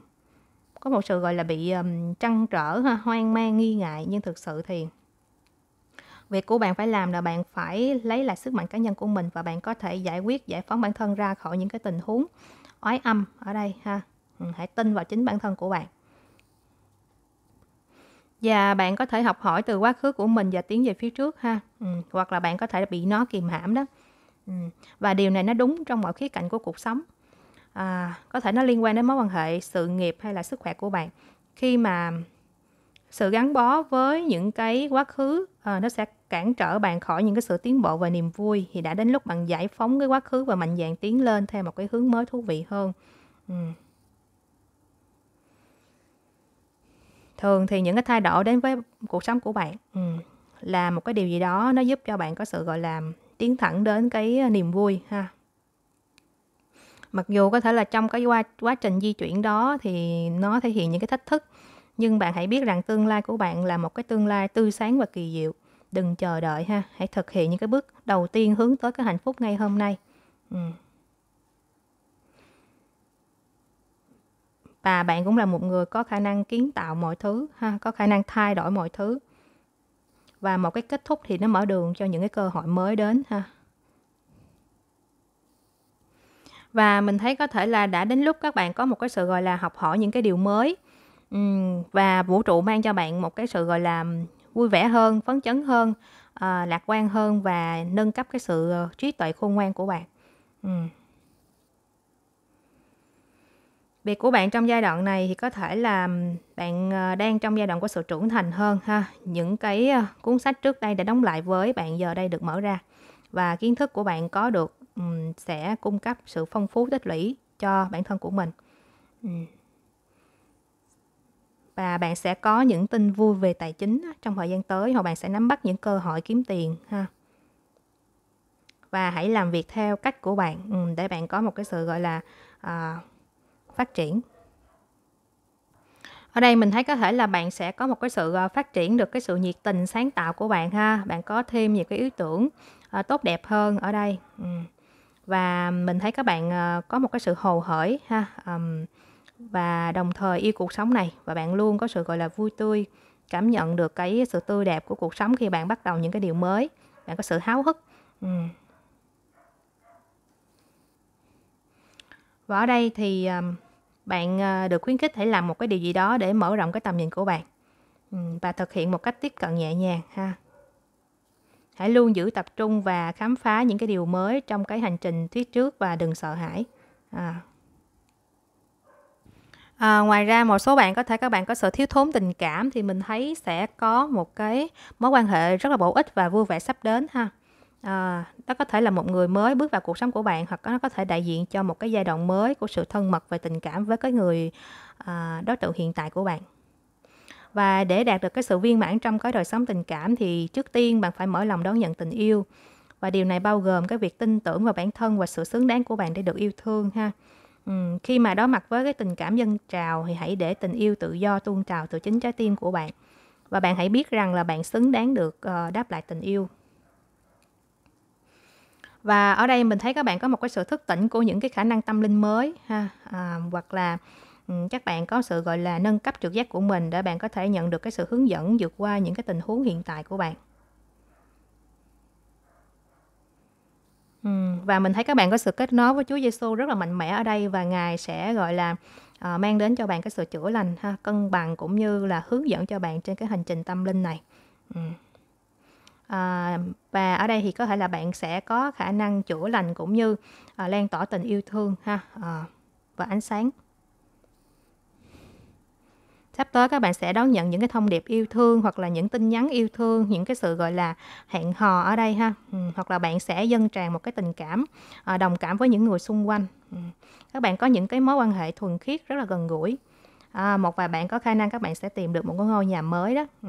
có một sự gọi là bị um, trăn trở ha hoang mang nghi ngại nhưng thực sự thì việc của bạn phải làm là bạn phải lấy lại sức mạnh cá nhân của mình và bạn có thể giải quyết giải phóng bản thân ra khỏi những cái tình huống oái âm ở đây ha ừ, hãy tin vào chính bản thân của bạn và bạn có thể học hỏi từ quá khứ của mình và tiến về phía trước ha ừ. hoặc là bạn có thể bị nó kìm hãm đó ừ. và điều này nó đúng trong mọi khía cạnh của cuộc sống à, có thể nó liên quan đến mối quan hệ sự nghiệp hay là sức khỏe của bạn khi mà sự gắn bó với những cái quá khứ à, nó sẽ cản trở bạn khỏi những cái sự tiến bộ và niềm vui thì đã đến lúc bạn giải phóng cái quá khứ và mạnh dạn tiến lên theo một cái hướng mới thú vị hơn ừ. thường thì những cái thay đổi đến với cuộc sống của bạn ừ, là một cái điều gì đó nó giúp cho bạn có sự gọi là tiến thẳng đến cái à, niềm vui ha mặc dù có thể là trong cái quá, quá trình di chuyển đó thì nó thể hiện những cái thách thức nhưng bạn hãy biết rằng tương lai của bạn là một cái tương lai tươi sáng và kỳ diệu đừng chờ đợi ha hãy thực hiện những cái bước đầu tiên hướng tới cái hạnh phúc ngay hôm nay ừ. và bạn cũng là một người có khả năng kiến tạo mọi thứ ha có khả năng thay đổi mọi thứ và một cái kết thúc thì nó mở đường cho những cái cơ hội mới đến ha và mình thấy có thể là đã đến lúc các bạn có một cái sự gọi là học hỏi những cái điều mới và vũ trụ mang cho bạn một cái sự gọi là vui vẻ hơn phấn chấn hơn ờ, lạc quan hơn và nâng cấp cái sự ờ, trí tuệ khôn ngoan của bạn việc của bạn trong giai đoạn này thì có thể là bạn ờ, đang trong giai đoạn của sự trưởng thành hơn ha những cái ờ, cuốn sách trước đây đã đóng lại với bạn giờ đây được mở ra và kiến thức của bạn có được um, sẽ cung cấp sự phong phú tích lũy cho bản thân của mình và bạn sẽ có những tin vui về tài chính trong thời gian tới hoặc bạn sẽ nắm bắt những cơ hội kiếm tiền ha và hãy làm việc theo cách của bạn để bạn có một cái sự gọi là uh, phát triển ở đây mình thấy có thể là bạn sẽ có một cái sự ờ, phát triển được cái sự nhiệt tình sáng tạo của bạn ha bạn có thêm nhiều cái ý tưởng uh, tốt đẹp hơn ở đây ừ. và mình thấy các bạn uh, có một cái sự hồ hởi ha um, và đồng thời yêu cuộc sống này và bạn luôn có sự gọi là vui tươi cảm nhận được cái sự tươi đẹp của cuộc sống khi bạn bắt đầu những cái điều mới bạn có sự háo hức ừ. và ở đây thì um, bạn ờ, được khuyến khích hãy làm một cái điều gì đó để mở rộng cái tầm nhìn của bạn ừ, và thực hiện một cách tiếp cận nhẹ nhàng ha hãy luôn giữ tập trung và khám phá những cái điều mới trong cái hành trình phía trước và đừng sợ hãi à. À, ngoài ra một số bạn có thể các bạn có sự thiếu thốn tình cảm thì mình thấy sẽ có một cái mối quan hệ rất là bổ ích và vui vẻ sắp đến ha à, đó có thể là một người mới bước vào cuộc sống của bạn hoặc nó có thể đại diện cho một cái giai đoạn mới của sự thân mật và tình cảm với cái người à, đối tượng hiện tại của bạn và để đạt được cái sự viên mãn trong cái đời sống tình cảm thì trước tiên bạn phải mở lòng đón nhận tình yêu và điều này bao gồm cái việc tin tưởng vào bản thân và sự xứng đáng của bạn để được yêu thương ha ừ, khi mà đối mặt với cái tình cảm dân trào thì hãy để tình yêu tự do tuôn trào từ chính trái tim của bạn và bạn hãy biết rằng là bạn xứng đáng được uh, đáp lại tình yêu và ở đây mình thấy các bạn có một cái sự thức tỉnh của những cái khả năng tâm linh mới ha à, hoặc là các bạn có sự gọi là nâng cấp trực giác của mình để bạn có thể nhận được cái sự hướng dẫn vượt qua những cái tình huống hiện tại của bạn và mình thấy các bạn có sự kết nối với Chúa Giêsu rất là mạnh mẽ ở đây và Ngài sẽ gọi là à, mang đến cho bạn cái sự chữa lành ha cân bằng cũng như là hướng dẫn cho bạn trên cái hành trình tâm linh này ừ. À, và ở đây thì có thể là bạn sẽ có khả năng chữa lành cũng như à, lan tỏa tình yêu thương ha à, và ánh sáng sắp tới các bạn sẽ đón nhận những cái thông điệp yêu thương hoặc là những tin nhắn yêu thương những cái sự gọi là hẹn hò ở đây ha ừ, hoặc là bạn sẽ dâng tràn một cái tình cảm à, đồng cảm với những người xung quanh ừ. các bạn có những cái mối quan hệ thuần khiết rất là gần gũi à, một vài bạn có khả năng các bạn sẽ tìm được một cái ngôi nhà mới đó ừ.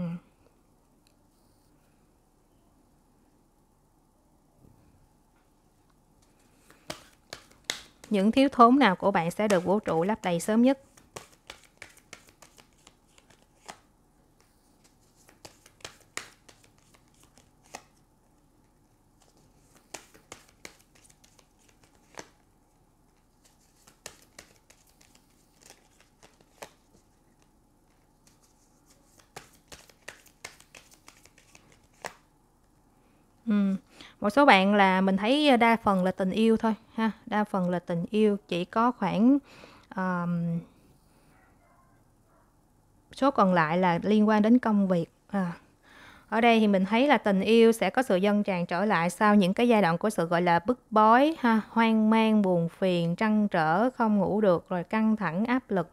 những thiếu thốn nào của bạn sẽ được vũ trụ lấp đầy sớm nhất một số bạn là mình thấy đa phần là tình yêu thôi ha đa phần là tình yêu chỉ có khoảng um, số còn lại là liên quan đến công việc à. ở đây thì mình thấy là tình yêu sẽ có sự dâng tràn trở lại sau những cái giai đoạn của sự gọi là bức bối ha hoang mang buồn phiền trăn trở không ngủ được rồi căng thẳng áp lực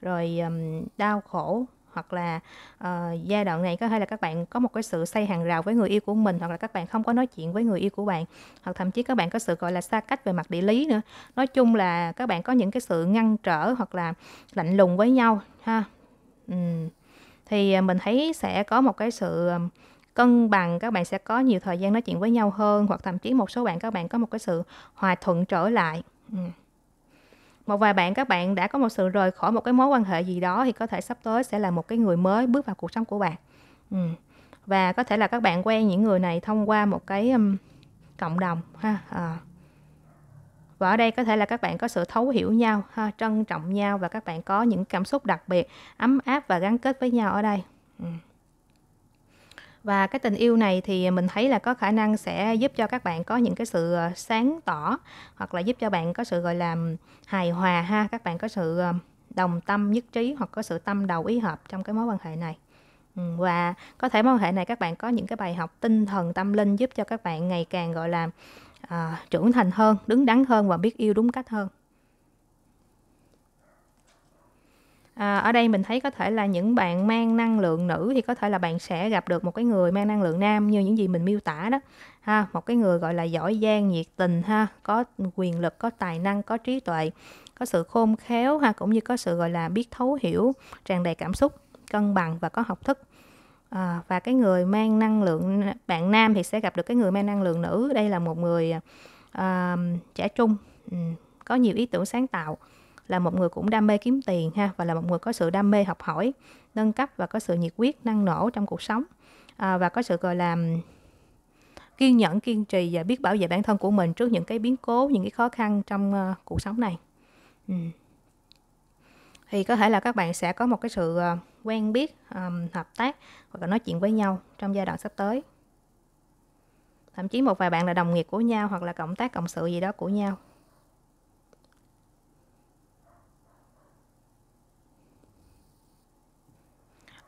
rồi um, đau khổ hoặc là uh, giai đoạn này có thể là các bạn có một cái sự xây hàng rào với người yêu của mình hoặc là các bạn không có nói chuyện với người yêu của bạn hoặc thậm chí các bạn có sự gọi là xa cách về mặt địa lý nữa nói chung là các bạn có những cái sự ngăn trở hoặc là lạnh lùng với nhau ha uhm. thì à, mình thấy sẽ có một cái sự ờ, cân bằng các bạn sẽ có nhiều thời gian nói chuyện với nhau hơn hoặc thậm chí một số bạn các bạn có một cái sự hòa thuận trở lại uhm một vài bạn các bạn đã có một sự rời khỏi một cái mối quan hệ gì đó thì có thể sắp tới sẽ là một cái người mới bước vào cuộc sống của bạn ừ. và có thể là các bạn quen những người này thông qua một cái um, cộng đồng ha à. và ở đây có thể là các bạn có sự thấu hiểu nhau ha trân trọng nhau và các bạn có những cảm xúc đặc biệt ấm áp và gắn kết với nhau ở đây ừ và cái tình yêu này thì mình thấy là có khả năng sẽ giúp cho các bạn có những cái sự ờ, sáng tỏ hoặc là giúp cho bạn có sự gọi là hài hòa ha các bạn có sự ờ, đồng tâm nhất trí hoặc có sự tâm đầu ý hợp trong cái mối quan hệ này ừ, và có thể mối quan hệ này các bạn có những cái bài học tinh thần tâm linh giúp cho các bạn ngày càng gọi là à, trưởng thành hơn đứng đắn hơn và biết yêu đúng cách hơn À, ở đây mình thấy có thể là những bạn mang năng lượng nữ thì có thể là bạn sẽ gặp được một cái người mang năng lượng nam như những gì mình miêu tả đó ha một cái người gọi là giỏi giang nhiệt tình ha có quyền lực có tài năng có trí tuệ có sự khôn khéo ha cũng như có sự gọi là biết thấu hiểu tràn đầy cảm xúc cân bằng và có học thức à, và cái người mang năng lượng bạn nam thì sẽ gặp được cái người mang năng lượng nữ đây là một người à, trẻ trung ừ, có nhiều ý tưởng sáng tạo là một người cũng đam mê kiếm tiền ha và là một người có sự đam mê học hỏi nâng cấp và có sự nhiệt huyết năng nổ trong cuộc sống à, và có sự gọi là kiên nhẫn kiên trì và biết bảo vệ bản thân của mình trước những cái biến cố những cái khó khăn trong uh, cuộc sống này ừ. thì có thể là các bạn sẽ có một cái sự uh, quen biết um, hợp tác hoặc là nói chuyện với nhau trong giai đoạn sắp tới thậm chí một vài bạn là đồng nghiệp của nhau hoặc là cộng tác cộng sự gì đó của nhau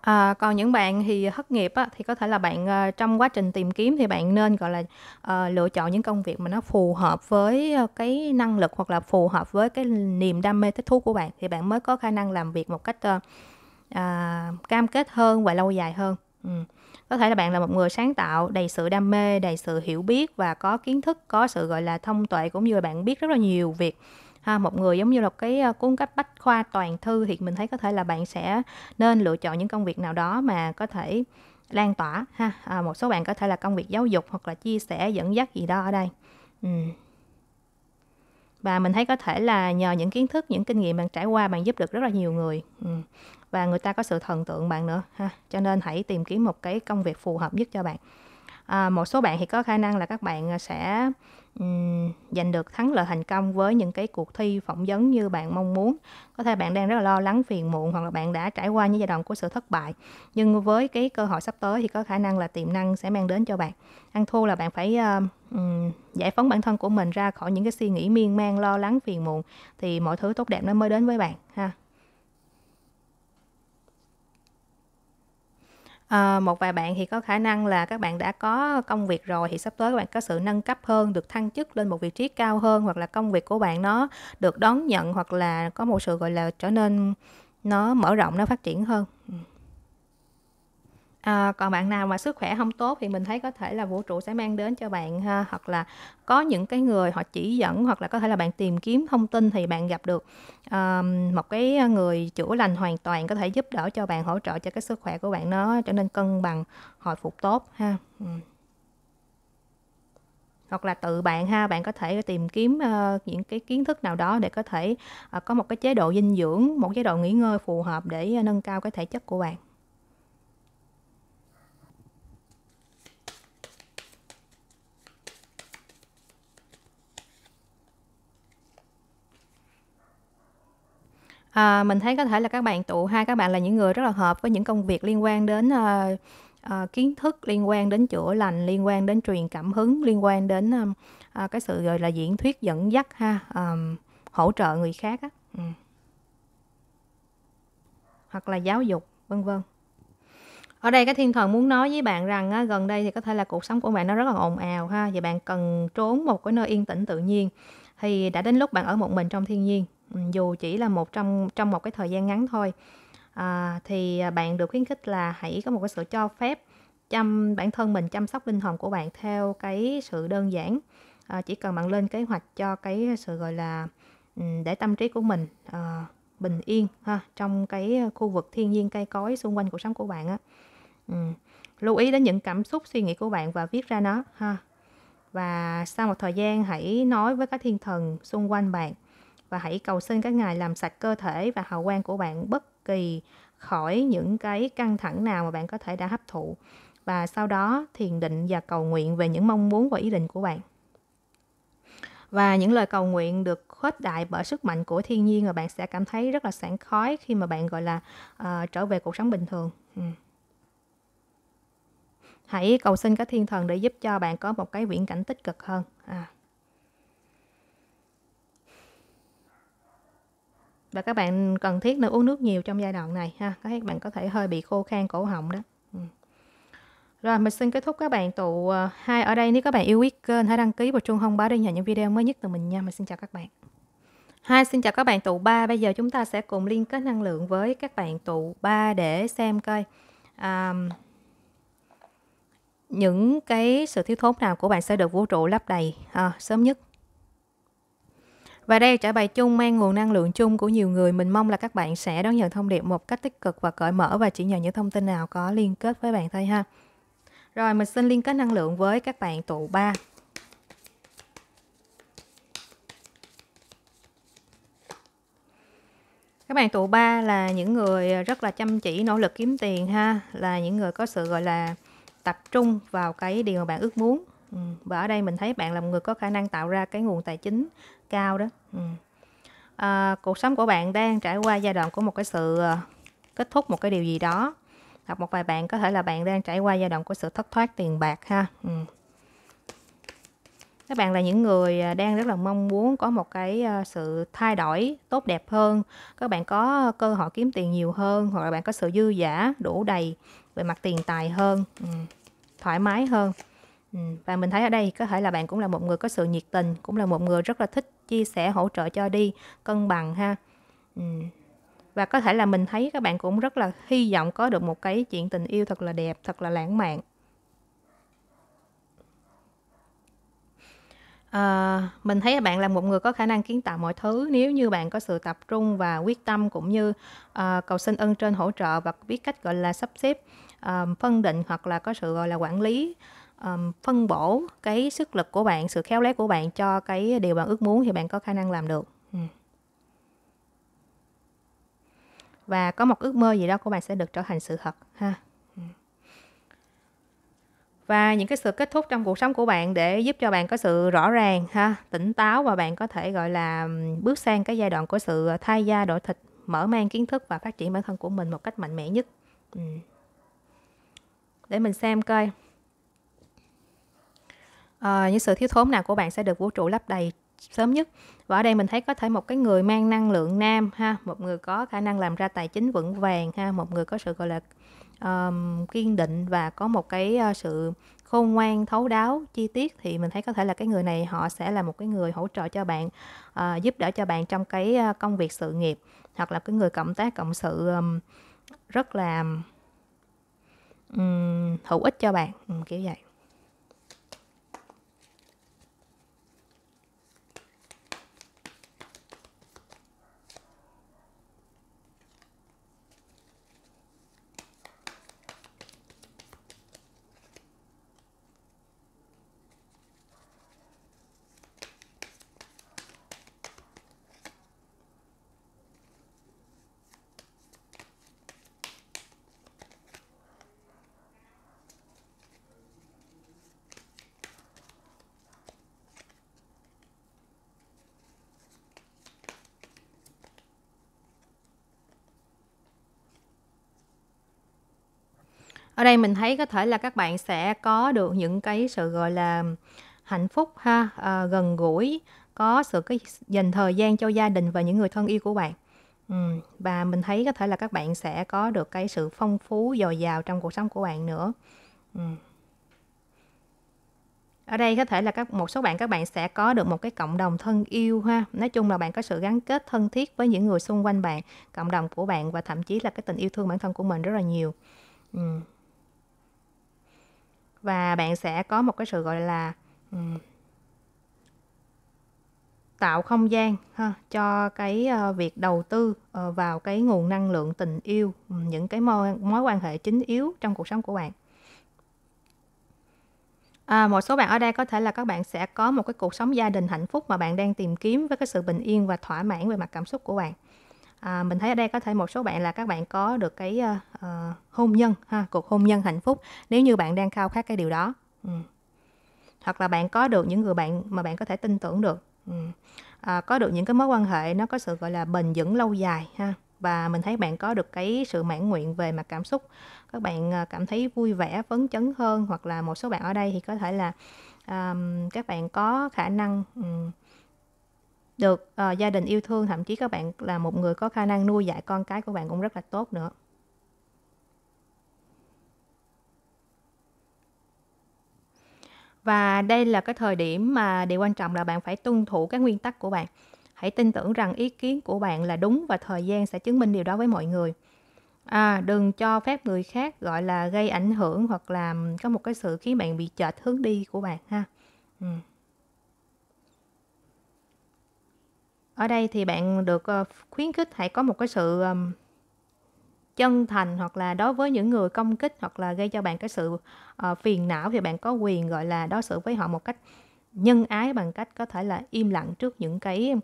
À, còn những bạn thì thất nghiệp á, thì có thể là bạn ờ, trong quá trình tìm kiếm thì bạn nên, gọi là, ờ, lựa chọn những công việc mà nó phù hợp với, ờ, cái năng lực hoặc là phù hợp với cái niềm đam mê thích thú của bạn thì bạn mới có khả năng làm việc một cách, ơ, ờ, à, cam kết hơn và lâu dài hơn. Ừm, có thể là bạn là một người sáng tạo, đầy sự đam mê, đầy sự hiểu biết và có kiến thức, có sự, gọi là, thông tuệ cũng như là bạn biết rất là nhiều việc ha, một người giống như là cái à, cuốn cách bách khoa toàn thư thì mình thấy có thể là bạn sẽ nên lựa chọn những công việc nào đó mà có thể lan tỏa ha à, một số bạn có thể là công việc giáo dục hoặc là chia sẻ dẫn dắt gì đó ở đây ừ. và mình thấy có thể là nhờ những kiến thức những kinh nghiệm bạn trải qua bạn giúp được rất là nhiều người ừ. và người ta có sự thần tượng bạn nữa ha cho nên hãy tìm kiếm một cái công việc phù hợp nhất cho bạn à, một số bạn thì có khả năng là các bạn à, sẽ um, giành được thắng lợi thành công với những cái cuộc thi phỏng vấn như bạn mong muốn có thể bạn đang rất là lo lắng phiền muộn hoặc là bạn đã trải qua những giai đoạn của sự thất bại nhưng với cái cơ hội sắp tới thì có khả năng là tiềm năng sẽ mang đến cho bạn ăn thua là bạn phải um, giải phóng bản thân của mình ra khỏi những cái suy nghĩ miên man lo lắng phiền muộn thì mọi thứ tốt đẹp nó mới đến với bạn ha À, một vài bạn thì có khả năng là các bạn đã có công việc rồi thì sắp tới các bạn có sự nâng cấp hơn, được thăng chức lên một vị trí cao hơn hoặc là công việc của bạn nó được đón nhận hoặc là có một sự gọi là trở nên nó mở rộng, nó phát triển hơn. Ừ. À, còn bạn nào mà sức khỏe không tốt thì mình thấy có thể là vũ trụ sẽ mang đến cho bạn ha, hoặc là có những cái người họ chỉ dẫn hoặc là có thể là bạn tìm kiếm thông tin thì bạn gặp được, ờm, một cái người chữa lành hoàn toàn có thể giúp đỡ cho bạn, hỗ trợ cho cái sức khỏe của bạn nó trở nên cân bằng, hồi phục tốt ha. Ừm. Hoặc là tự bạn ha, bạn có thể tìm kiếm, ơ, ờ, những cái kiến thức nào đó để có thể, ờ, có một cái chế độ dinh dưỡng, một chế độ nghỉ ngơi phù hợp để ờ, nâng cao cái thể chất của bạn. à, mình thấy có thể là các bạn tụ hai các bạn là những người rất là hợp với những công việc liên quan đến à, à, kiến thức liên quan đến chữa lành liên quan đến truyền cảm hứng liên quan đến à, cái sự gọi là diễn thuyết dẫn dắt ha à, hỗ trợ người khác á. Ừ. hoặc là giáo dục vân vân ở đây cái thiên thần muốn nói với bạn rằng á, gần đây thì có thể là cuộc sống của bạn nó rất là ồn ào ha và bạn cần trốn một cái nơi yên tĩnh tự nhiên thì đã đến lúc bạn ở một mình trong thiên nhiên Ừ, dù chỉ là một trong trong một cái thời gian ngắn thôi à, thì à, bạn được khuyến khích là hãy có một cái sự cho phép chăm bản thân mình chăm sóc linh hồn của bạn theo cái sự đơn giản à, chỉ cần bạn lên kế hoạch cho cái sự gọi là ừ, để tâm trí của mình à, bình yên ha trong cái khu vực thiên nhiên cây cối xung quanh cuộc sống của bạn á ừ. lưu ý đến những cảm xúc suy nghĩ của bạn và viết ra nó ha và sau một thời gian hãy nói với các thiên thần xung quanh bạn và hãy cầu xin các ngài làm sạch cơ thể và hào quang của bạn bất kỳ khỏi những cái căng thẳng nào mà bạn có thể đã hấp thụ và sau đó thiền định và cầu nguyện về những mong muốn và ý định của bạn và những lời cầu nguyện được khuếch đại bởi sức mạnh của thiên nhiên và bạn sẽ cảm thấy rất là sảng khoái khi mà bạn gọi là uh, trở về cuộc sống bình thường ừ. hãy cầu xin các thiên thần để giúp cho bạn có một cái viễn cảnh tích cực hơn à. và các bạn cần thiết nên uống nước nhiều trong giai đoạn này ha các bạn có thể hơi bị khô khan cổ họng đó ừ. rồi mình xin kết thúc các bạn tụ ờ, hai ở đây nếu các bạn yêu quý kênh hãy đăng ký và chuông thông báo để nhận những video mới nhất từ mình nha mình xin chào các bạn hai xin chào các bạn tụ ba bây giờ chúng ta sẽ cùng liên kết năng lượng với các bạn tụ ba để xem coi um, những cái sự thiếu thốn nào của bạn sẽ được vũ trụ lấp đầy à, sớm nhất và đây trả bài chung mang nguồn năng lượng chung của nhiều người. Mình mong là các bạn sẽ đón nhận thông điệp một cách tích cực và cởi mở và chỉ nhận những thông tin nào có liên kết với bạn thôi ha. Rồi mình xin liên kết năng lượng với các bạn tụ 3. Các bạn tụ 3 là những người rất là chăm chỉ, nỗ lực kiếm tiền ha, là những người có sự gọi là tập trung vào cái điều mà bạn ước muốn. Ừ, và ở đây mình thấy bạn là một người có khả năng tạo ra cái nguồn tài chính cao đó ừ. ừ. à, cuộc sống của bạn đang trải qua giai đoạn của một cái sự ờ, kết thúc một cái điều gì đó hoặc một vài bạn có thể là bạn đang trải qua giai đoạn của sự thất thoát tiền bạc ha ừ. các bạn là những người ờ, đang rất là mong muốn có một cái ờ, sự thay đổi tốt đẹp hơn các bạn có cơ hội kiếm tiền nhiều hơn hoặc là bạn có sự dư giả đủ đầy về mặt tiền tài hơn ừ. thoải mái hơn Ừ, và mình thấy ở đây có thể là bạn cũng là một người có sự nhiệt tình cũng là một người rất là thích chia sẻ hỗ trợ cho đi cân bằng ha ừ, và có thể là mình thấy các bạn cũng rất là hy vọng có được một cái chuyện tình yêu thật là đẹp thật là lãng mạn À, mình thấy bạn là một người có khả năng kiến tạo mọi thứ nếu như bạn có sự tập trung và quyết tâm cũng như à, cầu xin ơn trên hỗ trợ và biết cách gọi là sắp xếp à, phân định hoặc là có sự gọi là quản lý um, phân bổ cái sức lực của bạn sự khéo léo của bạn cho cái điều bạn ước muốn thì bạn có khả năng làm được và có một ước mơ gì đó của bạn sẽ được trở thành sự thật ha và những cái sự kết thúc trong cuộc sống của bạn để giúp cho bạn có sự rõ ràng ha tỉnh táo và bạn có thể gọi là bước sang cái giai đoạn của sự thay da đổi thịt mở mang kiến thức và phát triển bản thân của mình một cách mạnh mẽ nhất để mình xem coi Ờ, những sự thiếu thốn nào của bạn sẽ được vũ trụ lấp đầy sớm nhất và ở đây mình thấy có thể một cái người mang năng lượng nam ha một người có khả năng làm ra tài chính vững vàng ha một người có sự gọi là um, kiên định và có một cái uh, sự khôn ngoan thấu đáo chi tiết thì mình thấy có thể là cái người này họ sẽ là một cái người hỗ trợ cho bạn uh, giúp đỡ cho bạn trong cái uh, công việc sự nghiệp hoặc là cái người cộng tác cộng sự um, rất là um, hữu ích cho bạn um, kiểu vậy ở đây mình thấy có thể là các bạn sẽ có được những cái sự gọi là hạnh phúc ha à, gần gũi có sự cái dành thời gian cho gia đình và những người thân yêu của bạn ừ. và mình thấy có thể là các bạn sẽ có được cái sự phong phú dồi dào trong cuộc sống của bạn nữa ừ. ở đây có thể là các một số bạn các bạn sẽ có được một cái cộng đồng thân yêu ha nói chung là bạn có sự gắn kết thân thiết với những người xung quanh bạn cộng đồng của bạn và thậm chí là cái tình yêu thương bản thân của mình rất là nhiều ừ và bạn sẽ có một cái sự gọi là um, tạo không gian ha cho cái uh, việc đầu tư uh, vào cái nguồn năng lượng tình yêu um, những cái mối, mối quan hệ chính yếu trong cuộc sống của bạn À, một số bạn ở đây có thể là các bạn sẽ có một cái cuộc sống gia đình hạnh phúc mà bạn đang tìm kiếm với cái sự bình yên và thỏa mãn về mặt cảm xúc của bạn à, mình thấy ở đây có thể một số bạn là các bạn có được cái uh, hôn nhân ha cuộc hôn nhân hạnh phúc nếu như bạn đang khao khát cái điều đó ừ. hoặc là bạn có được những người bạn mà bạn có thể tin tưởng được ừ. à, có được những cái mối quan hệ nó có sự gọi là bền vững lâu dài ha và mình thấy bạn có được cái sự mãn nguyện về mặt cảm xúc các bạn ờ, cảm thấy vui vẻ phấn chấn hơn hoặc là một số bạn ở đây thì có thể là um, các bạn có khả năng um, được uh, gia đình yêu thương thậm chí các bạn là một người có khả năng nuôi dạy con cái của bạn cũng rất là tốt nữa và đây là cái thời điểm mà điều quan trọng là bạn phải tuân thủ các nguyên tắc của bạn hãy tin tưởng rằng ý kiến của bạn là đúng và thời gian sẽ chứng minh điều đó với mọi người à, đừng cho phép người khác gọi là gây ảnh hưởng hoặc là có một cái sự khiến bạn bị chệch hướng đi của bạn ha ừ. ở đây thì bạn được ờ, khuyến khích hãy có một cái sự chân thành hoặc là đối với những người công kích hoặc là gây cho bạn cái sự ờ, phiền não thì bạn có quyền gọi là đối xử với họ một cách nhân ái bằng cách có thể là im lặng trước những cái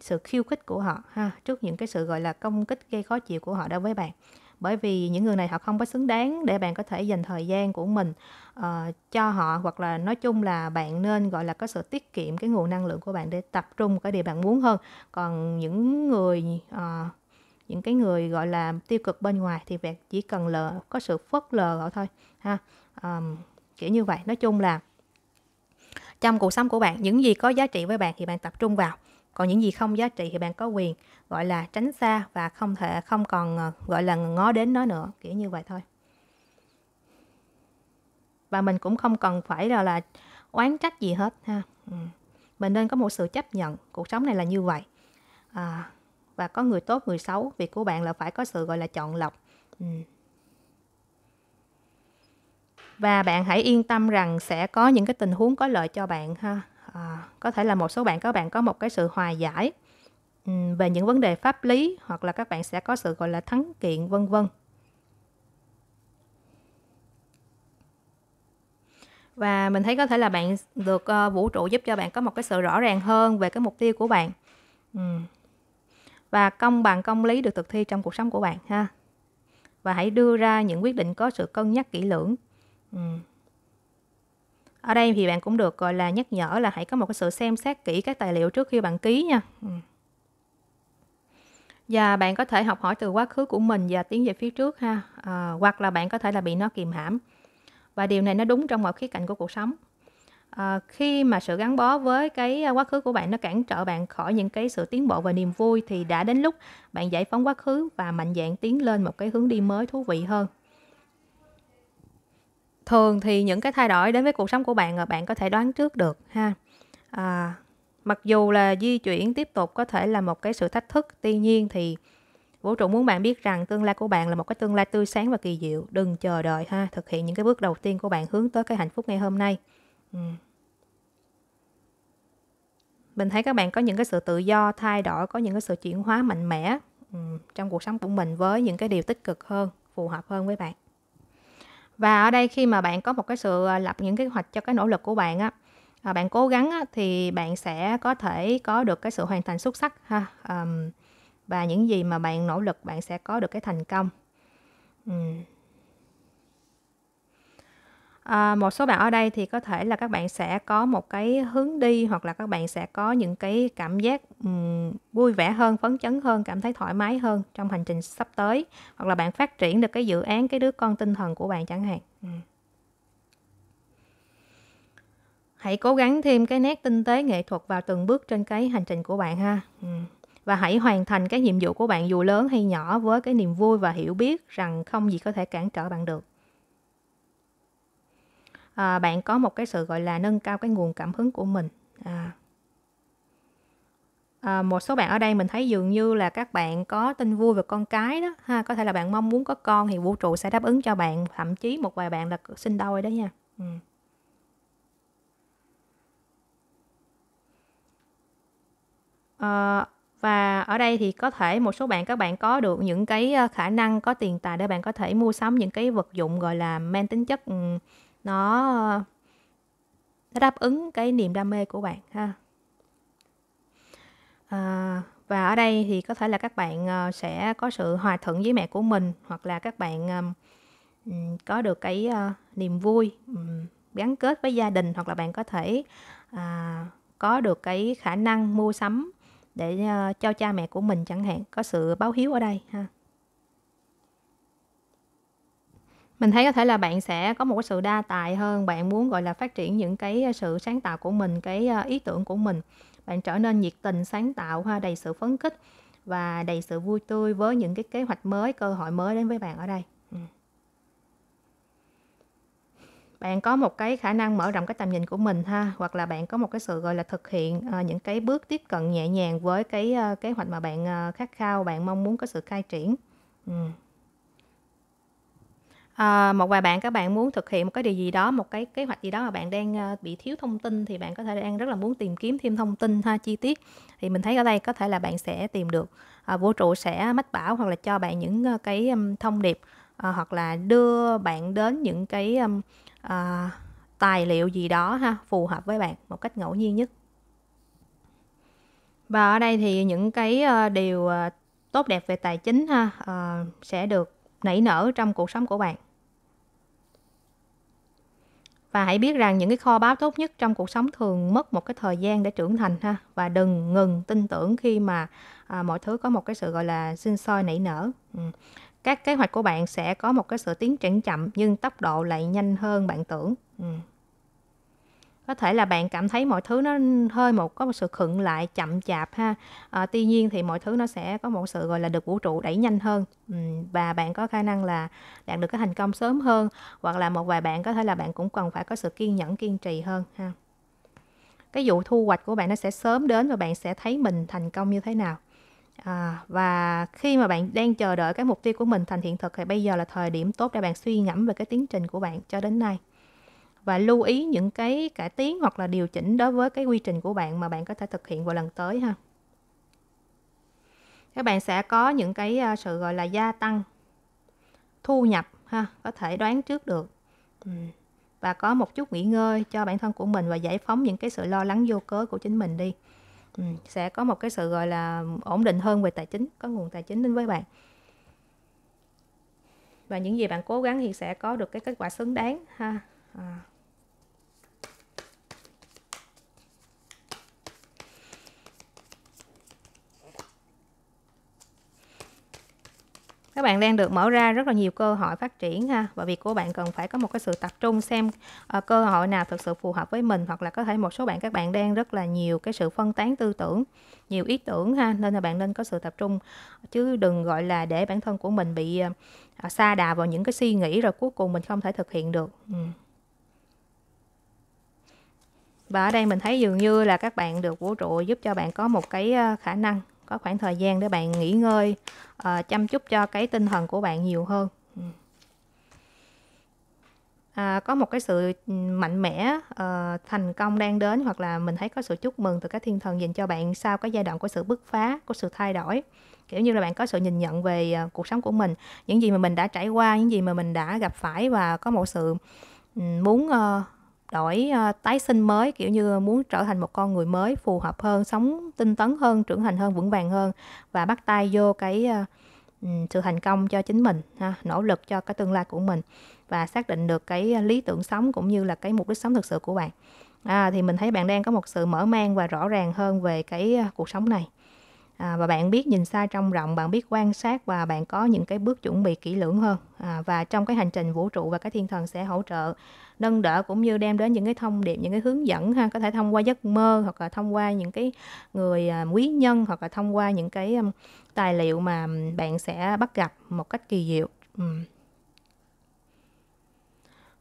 sự khiêu khích của họ ha trước những cái sự gọi là công kích gây khó chịu của họ đối với bạn bởi vì những người này họ không có xứng đáng để bạn có thể dành thời gian của mình uh, cho họ hoặc là nói chung là bạn nên gọi là có sự tiết kiệm cái nguồn năng lượng của bạn để tập trung cái điều bạn muốn hơn còn những người uh, những cái người gọi là tiêu cực bên ngoài thì bạn chỉ cần lờ có sự phớt lờ họ thôi ha um, kiểu như vậy nói chung là trong cuộc sống của bạn những gì có giá trị với bạn thì bạn tập trung vào còn những gì không giá trị thì bạn có quyền gọi là tránh xa và không thể không còn ờ, gọi là ngó đến nó nữa kiểu như vậy thôi và mình cũng không cần phải là, là oán trách gì hết ha ừ. mình nên có một sự chấp nhận cuộc sống này là như vậy à, và có người tốt người xấu việc của bạn là phải có sự gọi là chọn lọc ừ. và bạn hãy yên tâm rằng sẽ có những cái tình huống có lợi cho bạn ha à, có thể là một số bạn các bạn có một cái sự hòa giải ừ, về những vấn đề pháp lý hoặc là các bạn sẽ có sự gọi là thắng kiện vân vân và mình thấy có thể là bạn được uh, vũ trụ giúp cho bạn có một cái sự rõ ràng hơn về cái mục tiêu của bạn um. và công bằng công lý được thực thi trong cuộc sống của bạn ha và hãy đưa ra những quyết định có sự cân nhắc kỹ lưỡng um ở đây thì bạn cũng được gọi là nhắc nhở là hãy có một cái sự xem xét kỹ các tài liệu trước khi bạn ký nha ừ. và bạn có thể học hỏi từ quá khứ của mình và tiến về phía trước ha à, hoặc là bạn có thể là bị nó kìm hãm và điều này nó đúng trong mọi khía cạnh của cuộc sống à, khi mà sự gắn bó với cái quá khứ của bạn nó cản trở bạn khỏi những cái sự tiến bộ và niềm vui thì đã đến lúc bạn giải phóng quá khứ và mạnh dạn tiến lên một cái hướng đi mới thú vị hơn thường thì những cái thay đổi đến với cuộc sống của bạn à, bạn có thể đoán trước được ha à, mặc dù là di chuyển tiếp tục có thể là một cái sự thách thức tuy nhiên thì vũ trụ muốn bạn biết rằng tương lai của bạn là một cái tương lai tươi sáng và kỳ diệu đừng chờ đợi ha thực hiện những cái bước đầu tiên của bạn hướng tới cái hạnh phúc ngày hôm nay ừ. mình thấy các bạn có những cái sự tự do thay đổi có những cái sự chuyển hóa mạnh mẽ ừ, trong cuộc sống của mình với những cái điều tích cực hơn phù hợp hơn với bạn và ở đây khi mà bạn có một cái sự ờ, lập những kế hoạch cho cái nỗ lực của bạn á ờ, bạn cố gắng á, thì bạn sẽ có thể có được cái sự hoàn thành xuất sắc ha và những gì mà bạn nỗ lực bạn sẽ có được cái thành công um. À, một số bạn ở đây thì có thể là các bạn sẽ có một cái hướng đi hoặc là các bạn sẽ có những cái cảm giác um, vui vẻ hơn, phấn chấn hơn, cảm thấy thoải mái hơn trong hành trình sắp tới hoặc là bạn phát triển được cái dự án cái đứa con tinh thần của bạn chẳng hạn. Ừ. Hãy cố gắng thêm cái nét tinh tế nghệ thuật vào từng bước trên cái hành trình của bạn ha. Ừ. Và hãy hoàn thành cái nhiệm vụ của bạn dù lớn hay nhỏ với cái niềm vui và hiểu biết rằng không gì có thể cản trở bạn được à, bạn có một cái sự gọi là nâng cao cái nguồn cảm hứng của mình à. À, một số bạn ở đây mình thấy dường như là các bạn có tin vui về con cái đó ha có thể là bạn mong muốn có con thì vũ trụ sẽ đáp ứng cho bạn thậm chí một vài bạn là sinh đôi đó nha ừ. à, và ở đây thì có thể một số bạn các bạn có được những cái ờ, khả năng có tiền tài để bạn có thể mua sắm những cái vật dụng gọi là mang tính chất nó đáp ứng cái niềm đam mê của bạn ha à, và ở đây thì có thể là các bạn ờ, sẽ có sự hòa thuận với mẹ của mình hoặc là các bạn có được cái ờ, niềm vui gắn kết với gia đình hoặc là bạn có thể à, có được cái khả năng mua sắm để ờ, cho cha mẹ của mình chẳng hạn có sự báo hiếu ở đây ha mình thấy có thể là bạn sẽ có một cái sự đa tài hơn bạn muốn gọi là phát triển những cái ờ, sự sáng tạo của mình cái ờ, ý tưởng của mình bạn trở nên nhiệt tình sáng tạo ha đầy sự phấn khích và đầy sự vui tươi với những cái kế hoạch mới cơ hội mới đến với bạn ở đây ừ. bạn có một cái khả năng mở rộng cái tầm nhìn của mình ha hoặc là bạn có một cái sự gọi là thực hiện ờ, những cái bước tiếp cận nhẹ nhàng với cái kế hoạch mà bạn khát khao bạn mong muốn có sự khai triển ừ à, một vài bạn các bạn muốn thực hiện một cái điều gì đó một cái kế hoạch gì đó mà bạn đang ờ, bị thiếu thông tin thì bạn có thể đang rất là muốn tìm kiếm thêm thông tin ha chi tiết thì mình thấy ở đây có thể là bạn sẽ tìm được à, vũ trụ sẽ mách bảo hoặc là cho bạn những cái thông điệp à, hoặc là đưa bạn đến những cái à, tài liệu gì đó ha phù hợp với bạn một cách ngẫu nhiên nhất và ở đây thì những cái điều tốt đẹp về tài chính ha sẽ được nảy nở trong cuộc sống của bạn và hãy biết rằng những cái kho báo tốt nhất trong cuộc sống thường mất một cái thời gian để trưởng thành ha và đừng ngừng tin tưởng khi mà à, mọi thứ có một cái sự gọi là sinh sôi nảy nở ừ. các kế hoạch của bạn sẽ có một cái sự tiến triển chậm nhưng tốc độ lại nhanh hơn bạn tưởng ừ có thể là bạn cảm thấy mọi thứ nó hơi một có một sự khựng lại chậm chạp ha à, tuy nhiên thì mọi thứ nó sẽ có một sự gọi là được vũ trụ đẩy nhanh hơn và bạn có khả năng là đạt được cái thành công sớm hơn hoặc là một vài bạn có thể là bạn cũng cần phải có sự kiên nhẫn kiên trì hơn ha cái vụ thu hoạch của bạn nó sẽ sớm đến và bạn sẽ thấy mình thành công như thế nào à, và khi mà bạn đang chờ đợi cái mục tiêu của mình thành hiện thực thì bây giờ là thời điểm tốt để bạn suy ngẫm về cái tiến trình của bạn cho đến nay và lưu ý những cái cải tiến hoặc là điều chỉnh đối với cái quy trình của bạn mà bạn có thể thực hiện vào lần tới ha các bạn sẽ có những cái à, sự gọi là gia tăng thu nhập ha có thể đoán trước được và có một chút nghỉ ngơi cho bản thân của mình và giải phóng những cái sự lo lắng vô cớ của chính mình đi sẽ có một cái sự gọi là ổn định hơn về tài chính có nguồn tài chính đến với bạn và những gì bạn cố gắng thì sẽ có được cái kết quả xứng đáng ha à. các bạn đang được mở ra rất là nhiều cơ hội phát triển ha và việc của bạn cần phải có một cái sự tập trung xem uh, cơ hội nào thực sự phù hợp với mình hoặc là có thể một số bạn các bạn đang rất là nhiều cái sự phân tán tư tưởng nhiều ý tưởng ha nên là bạn nên có sự tập trung chứ đừng gọi là để bản thân của mình bị uh, ờ, xa đà vào những cái suy nghĩ rồi cuối cùng mình không thể thực hiện được ừ. và ở đây mình thấy dường như là các bạn được vũ trụ giúp cho bạn có một cái ờ, khả năng có khoảng thời gian để bạn nghỉ ngơi uh, chăm chút cho cái tinh thần của bạn nhiều hơn ừ. à, có một cái sự ừ, mạnh mẽ uh, thành công đang đến hoặc là mình thấy có sự chúc mừng từ các thiên thần dành cho bạn sau cái giai đoạn của sự bứt phá của sự thay đổi kiểu như là bạn có sự nhìn nhận về uh, cuộc sống của mình những gì mà mình đã trải qua những gì mà mình đã gặp phải và có một sự ừ, muốn uh, đổi ờ, tái sinh mới kiểu như muốn trở thành một con người mới phù hợp hơn sống tinh tấn hơn trưởng thành hơn vững vàng hơn và bắt tay vô cái ờ, ừ, sự thành công cho chính mình ha, nỗ lực cho cái tương lai của mình và xác định được cái ờ, lý tưởng sống cũng như là cái mục đích sống thực sự của bạn à, thì mình thấy bạn đang có một sự mở mang và rõ ràng hơn về cái cuộc sống này à, và bạn biết nhìn xa trong rộng bạn biết quan sát và bạn có những cái bước chuẩn bị kỹ lưỡng hơn à, và trong cái hành trình vũ trụ và cái thiên thần sẽ hỗ trợ nâng đỡ cũng như đem đến những cái thông điệp những cái hướng dẫn ha có thể thông qua giấc mơ hoặc là thông qua những cái người à, quý nhân hoặc là thông qua những cái tài liệu mà bạn sẽ bắt gặp một cách kỳ diệu ừ.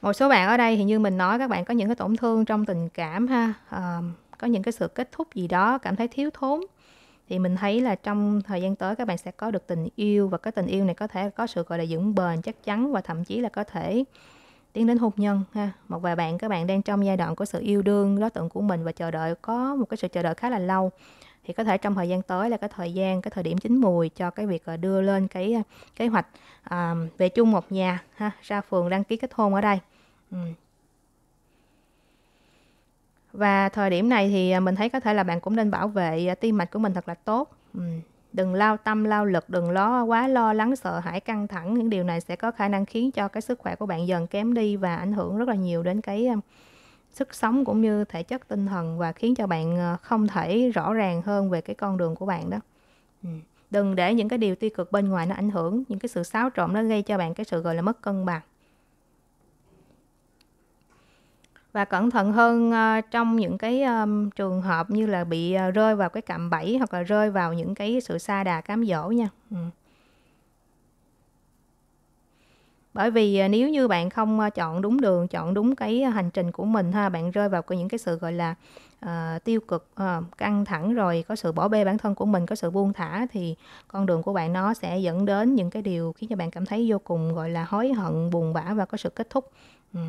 một số bạn ở đây thì như mình nói các bạn có những cái tổn thương trong tình cảm ha à, có những cái sự kết thúc gì đó cảm thấy thiếu thốn thì mình thấy là trong thời gian tới các bạn sẽ có được tình yêu và cái tình yêu này có thể có sự gọi là vững bền chắc chắn và thậm chí là có thể tiến đến hôn nhân ha một vài bạn các bạn đang trong giai đoạn của sự yêu đương đối tượng của mình và chờ đợi có một cái sự chờ đợi khá là lâu thì có thể trong thời gian tới là cái thời gian cái thời điểm chín mùi cho cái việc ờ, đưa lên cái ờ, kế hoạch à, về chung một nhà ha ra phường đăng ký kết hôn ở đây ừ và thời điểm này thì à, mình thấy có thể là bạn cũng nên bảo vệ à, tim mạch của mình thật là tốt đừng lao tâm lao lực đừng lo quá lo lắng sợ hãi căng thẳng những điều này sẽ có khả năng khiến cho cái sức khỏe của bạn dần kém đi và ảnh hưởng rất là nhiều đến cái à, sức sống cũng như thể chất tinh thần và khiến cho bạn không thể rõ ràng hơn về cái con đường của bạn đó đừng để những cái điều tiêu cực bên ngoài nó ảnh hưởng những cái sự xáo trộn nó gây cho bạn cái sự gọi là mất cân bằng và cẩn thận hơn ờ, trong những cái um, trường hợp như là bị uh, rơi vào cái cạm bẫy hoặc là rơi vào những cái sự xa đà cám dỗ nha. Ừ. Bởi vì uh, nếu như bạn không uh, chọn đúng đường, chọn đúng cái hành trình của mình ha, bạn rơi vào những cái sự gọi là uh, tiêu cực, uh, căng thẳng rồi có sự bỏ bê bản thân của mình, có sự buông thả thì con đường của bạn nó sẽ dẫn đến những cái điều khiến cho bạn cảm thấy vô cùng gọi là hối hận, buồn bã và có sự kết thúc. Ừ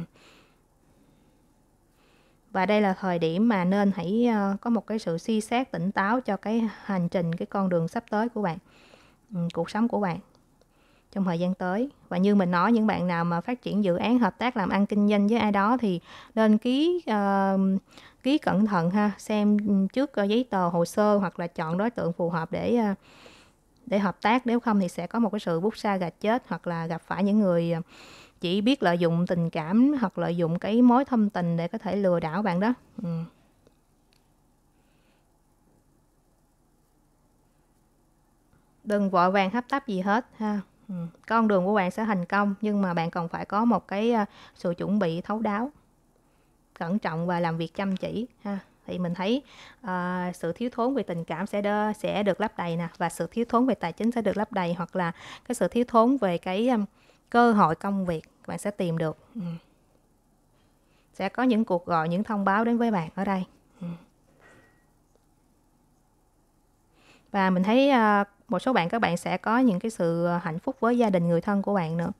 và đây là thời điểm mà nên hãy ờ, có một cái sự suy xét tỉnh táo cho cái hành trình cái con đường sắp tới của bạn ừ, cuộc sống của bạn trong thời gian tới và như mình nói những bạn nào mà phát triển dự án hợp tác làm ăn kinh doanh với ai đó thì nên ký uh, ký cẩn thận ha xem trước ờ, giấy tờ hồ sơ hoặc là chọn đối tượng phù hợp để uh, để hợp tác nếu không thì sẽ có một cái sự bút xa gạch chết hoặc là gặp phải những người chỉ biết lợi dụng tình cảm hoặc lợi dụng cái mối thâm tình để có thể lừa đảo bạn đó ừ. đừng vội vàng hấp tấp gì hết ha ừ. con đường của bạn sẽ thành công nhưng mà bạn còn phải có một cái à, sự chuẩn bị thấu đáo cẩn trọng và làm việc chăm chỉ ha thì mình thấy uh, sự thiếu thốn về tình cảm sẽ đơ, sẽ được lấp đầy nè và sự thiếu thốn về tài chính sẽ được lấp đầy hoặc là cái sự thiếu thốn về cái um, cơ hội công việc bạn sẽ tìm được ừ. sẽ có những cuộc gọi những thông báo đến với bạn ở đây ừ. và mình thấy ờ, một số bạn các bạn sẽ có những cái sự ờ, hạnh phúc với gia đình người thân của bạn nữa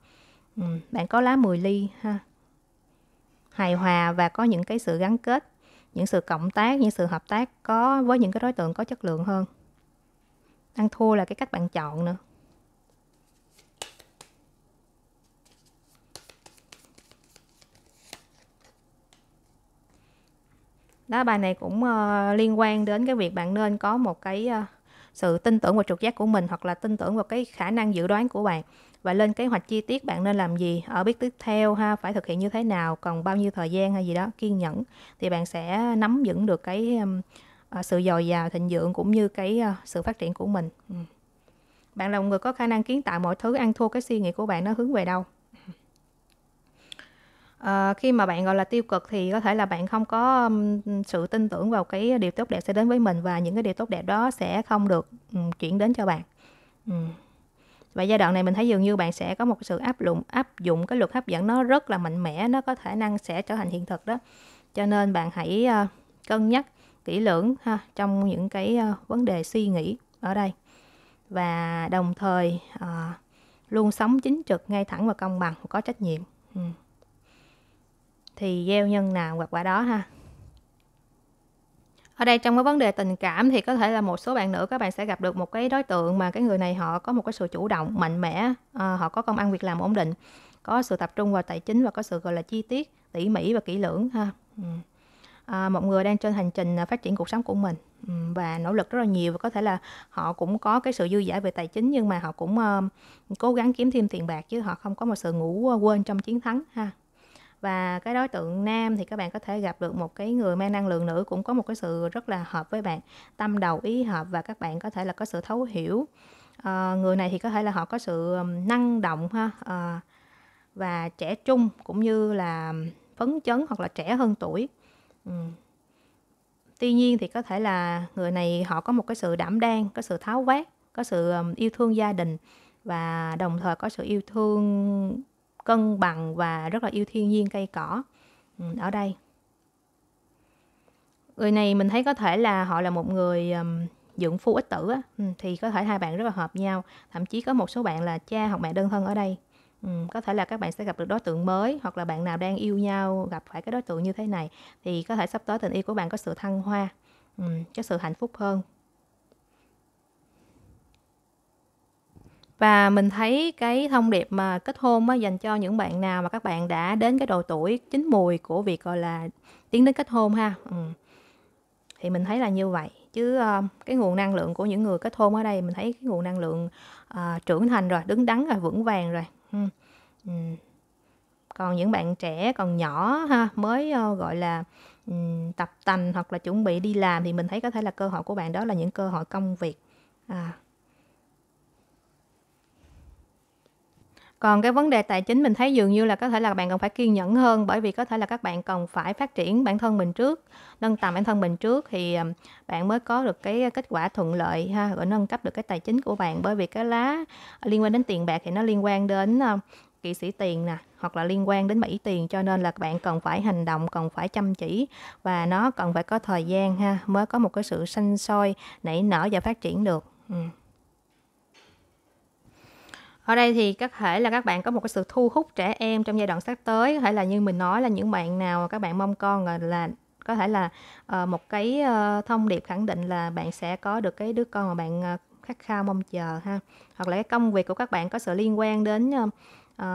ừ, bạn có lá mười ly ha hài hòa và có những cái sự gắn kết những sự cộng tác những sự hợp tác có với những cái đối tượng có chất lượng hơn ăn thua là cái cách bạn chọn nữa đó bài này cũng uh, liên quan đến cái việc bạn nên có một cái uh, sự tin tưởng vào trực giác của mình hoặc là tin tưởng vào cái khả năng dự đoán của bạn và lên kế hoạch chi tiết bạn nên làm gì ở biết tiếp theo ha phải thực hiện như thế nào còn bao nhiêu thời gian hay gì đó kiên nhẫn thì bạn sẽ nắm vững được cái um, sự dồi dào thịnh vượng cũng như cái uh, sự phát triển của mình ừ. bạn là một người có khả năng kiến tạo mọi thứ ăn thua cái suy nghĩ của bạn nó hướng về đâu uh, khi mà bạn gọi là tiêu cực thì có thể là bạn không có um, sự tin tưởng vào cái điều tốt đẹp sẽ đến với mình và những cái điều tốt đẹp đó sẽ không được um, chuyển đến cho bạn um. và giai đoạn này mình thấy dường như bạn sẽ có một sự áp dụng áp dụng cái luật hấp dẫn nó rất là mạnh mẽ nó có khả năng sẽ trở thành hiện thực đó cho nên bạn hãy uh, cân nhắc kỹ lưỡng ha trong những cái uh, vấn đề suy nghĩ ở đây và đồng thời uh, luôn sống chính trực ngay thẳng và công bằng có trách nhiệm ừ thì gieo nhân nào hoặc quả đó ha ở đây trong cái vấn đề tình cảm thì có thể là một số bạn nữ các bạn sẽ gặp được một cái đối tượng mà cái người này họ có một cái sự chủ động mạnh mẽ à, họ có công ăn việc làm ổn định có sự tập trung vào tài chính và có sự gọi là chi tiết tỉ mỉ và kỹ lưỡng ha à, một người đang trên hành trình à, phát triển cuộc sống của mình ừ, và nỗ lực rất là nhiều và có thể là họ cũng có cái sự dư giả về tài chính nhưng mà họ cũng uh, cố gắng kiếm thêm tiền bạc chứ họ không có một sự ngủ quên trong chiến thắng ha và cái đối tượng nam thì các bạn có thể gặp được một cái người mang năng lượng nữ cũng có một cái sự rất là hợp với bạn tâm đầu ý hợp và các bạn có thể là có sự thấu hiểu à, người này thì có thể là họ có sự năng động ha à, và trẻ trung cũng như là phấn chấn hoặc là trẻ hơn tuổi ừ. tuy nhiên thì có thể là người này họ có một cái sự đảm đang có sự tháo vát có sự yêu thương gia đình và đồng thời có sự yêu thương cân bằng và rất là yêu thiên nhiên cây cỏ ừ, ở đây người này mình thấy có thể là họ là một người um, dưỡng phu ích tử á, ừ, thì có thể hai bạn rất là hợp nhau thậm chí có một số bạn là cha hoặc mẹ đơn thân ở đây ừ, có thể là các bạn sẽ gặp được đối tượng mới hoặc là bạn nào đang yêu nhau gặp phải cái đối tượng như thế này thì có thể sắp tới tình yêu của bạn có sự thăng hoa ừ, cái sự hạnh phúc hơn và mình thấy cái thông điệp mà kết hôn á, dành cho những bạn nào mà các bạn đã đến cái độ tuổi chín mùi của việc gọi là tiến đến kết hôn ha ừ. thì mình thấy là như vậy chứ uh, cái nguồn năng lượng của những người kết hôn ở đây mình thấy cái nguồn năng lượng uh, trưởng thành rồi đứng đắn rồi vững vàng rồi ừ. Ừ. còn những bạn trẻ còn nhỏ ha mới uh, gọi là um, tập tành hoặc là chuẩn bị đi làm thì mình thấy có thể là cơ hội của bạn đó là những cơ hội công việc à, còn cái vấn đề tài chính mình thấy dường như là có thể là bạn cần phải kiên nhẫn hơn bởi vì có thể là các bạn cần phải phát triển bản thân mình trước nâng tầm bản thân mình trước thì ờ, bạn mới có được cái kết quả thuận lợi ha rồi nâng cấp được cái tài chính của bạn bởi vì cái lá liên quan đến tiền bạc thì nó liên quan đến ờ, kỵ sĩ tiền nè hoặc là liên quan đến mỹ tiền cho nên là bạn cần phải hành động cần phải chăm chỉ và nó cần phải có thời gian ha mới có một cái sự sanh sôi nảy nở và phát triển được ừ ở đây thì có thể là các bạn có một cái sự thu hút trẻ em trong giai đoạn sắp tới có thể là như mình nói là những bạn nào các bạn mong con là, có thể là uh, một cái uh, thông điệp khẳng định là bạn sẽ có được cái đứa con mà bạn uh, khát khao mong chờ ha hoặc là cái công việc của các bạn có sự liên quan đến uh,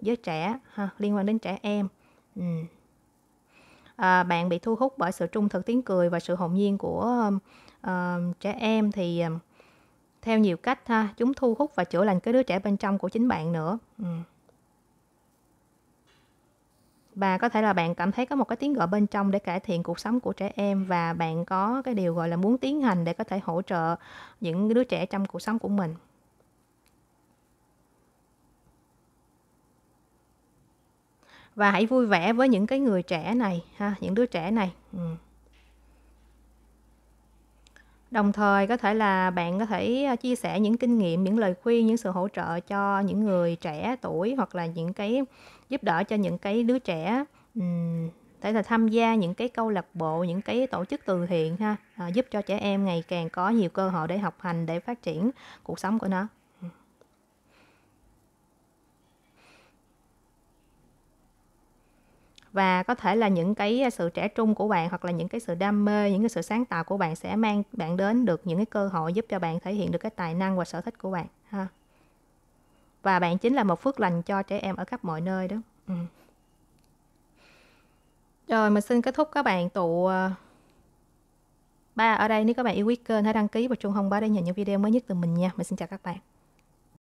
giới trẻ ha liên quan đến trẻ em ừ. à, bạn bị thu hút bởi sự trung thực tiếng cười và sự hồn nhiên của uh, trẻ em thì uh, theo nhiều cách ha chúng thu hút và chữa lành cái đứa trẻ bên trong của chính bạn nữa ừ. và có thể là bạn cảm thấy có một cái tiếng gọi bên trong để cải thiện cuộc sống của trẻ em và bạn có cái điều gọi là muốn tiến hành để có thể hỗ trợ những đứa trẻ trong cuộc sống của mình và hãy vui vẻ với những cái người trẻ này ha những đứa trẻ này ừ. Đồng thời có thể là bạn có thể à, chia sẻ những kinh nghiệm, những lời khuyên, những sự hỗ trợ cho những người trẻ tuổi hoặc là những cái giúp đỡ cho những cái đứa trẻ um, thể là tham gia những cái câu lạc bộ, những cái tổ chức từ thiện ha, à, giúp cho trẻ em ngày càng có nhiều cơ hội để học hành để phát triển cuộc sống của nó. và có thể là những cái à, sự trẻ trung của bạn hoặc là những cái sự đam mê những cái sự sáng tạo của bạn sẽ mang bạn đến được những cái cơ hội giúp cho bạn thể hiện được cái tài năng và sở thích của bạn ha và bạn chính là một phước lành cho trẻ em ở khắp mọi nơi đó ừ. rồi mình xin kết thúc các bạn tụ ờ, ba ở đây nếu các bạn yêu quý kênh hãy đăng ký và chuông thông báo để nhận những video mới nhất từ mình nha mình xin chào các bạn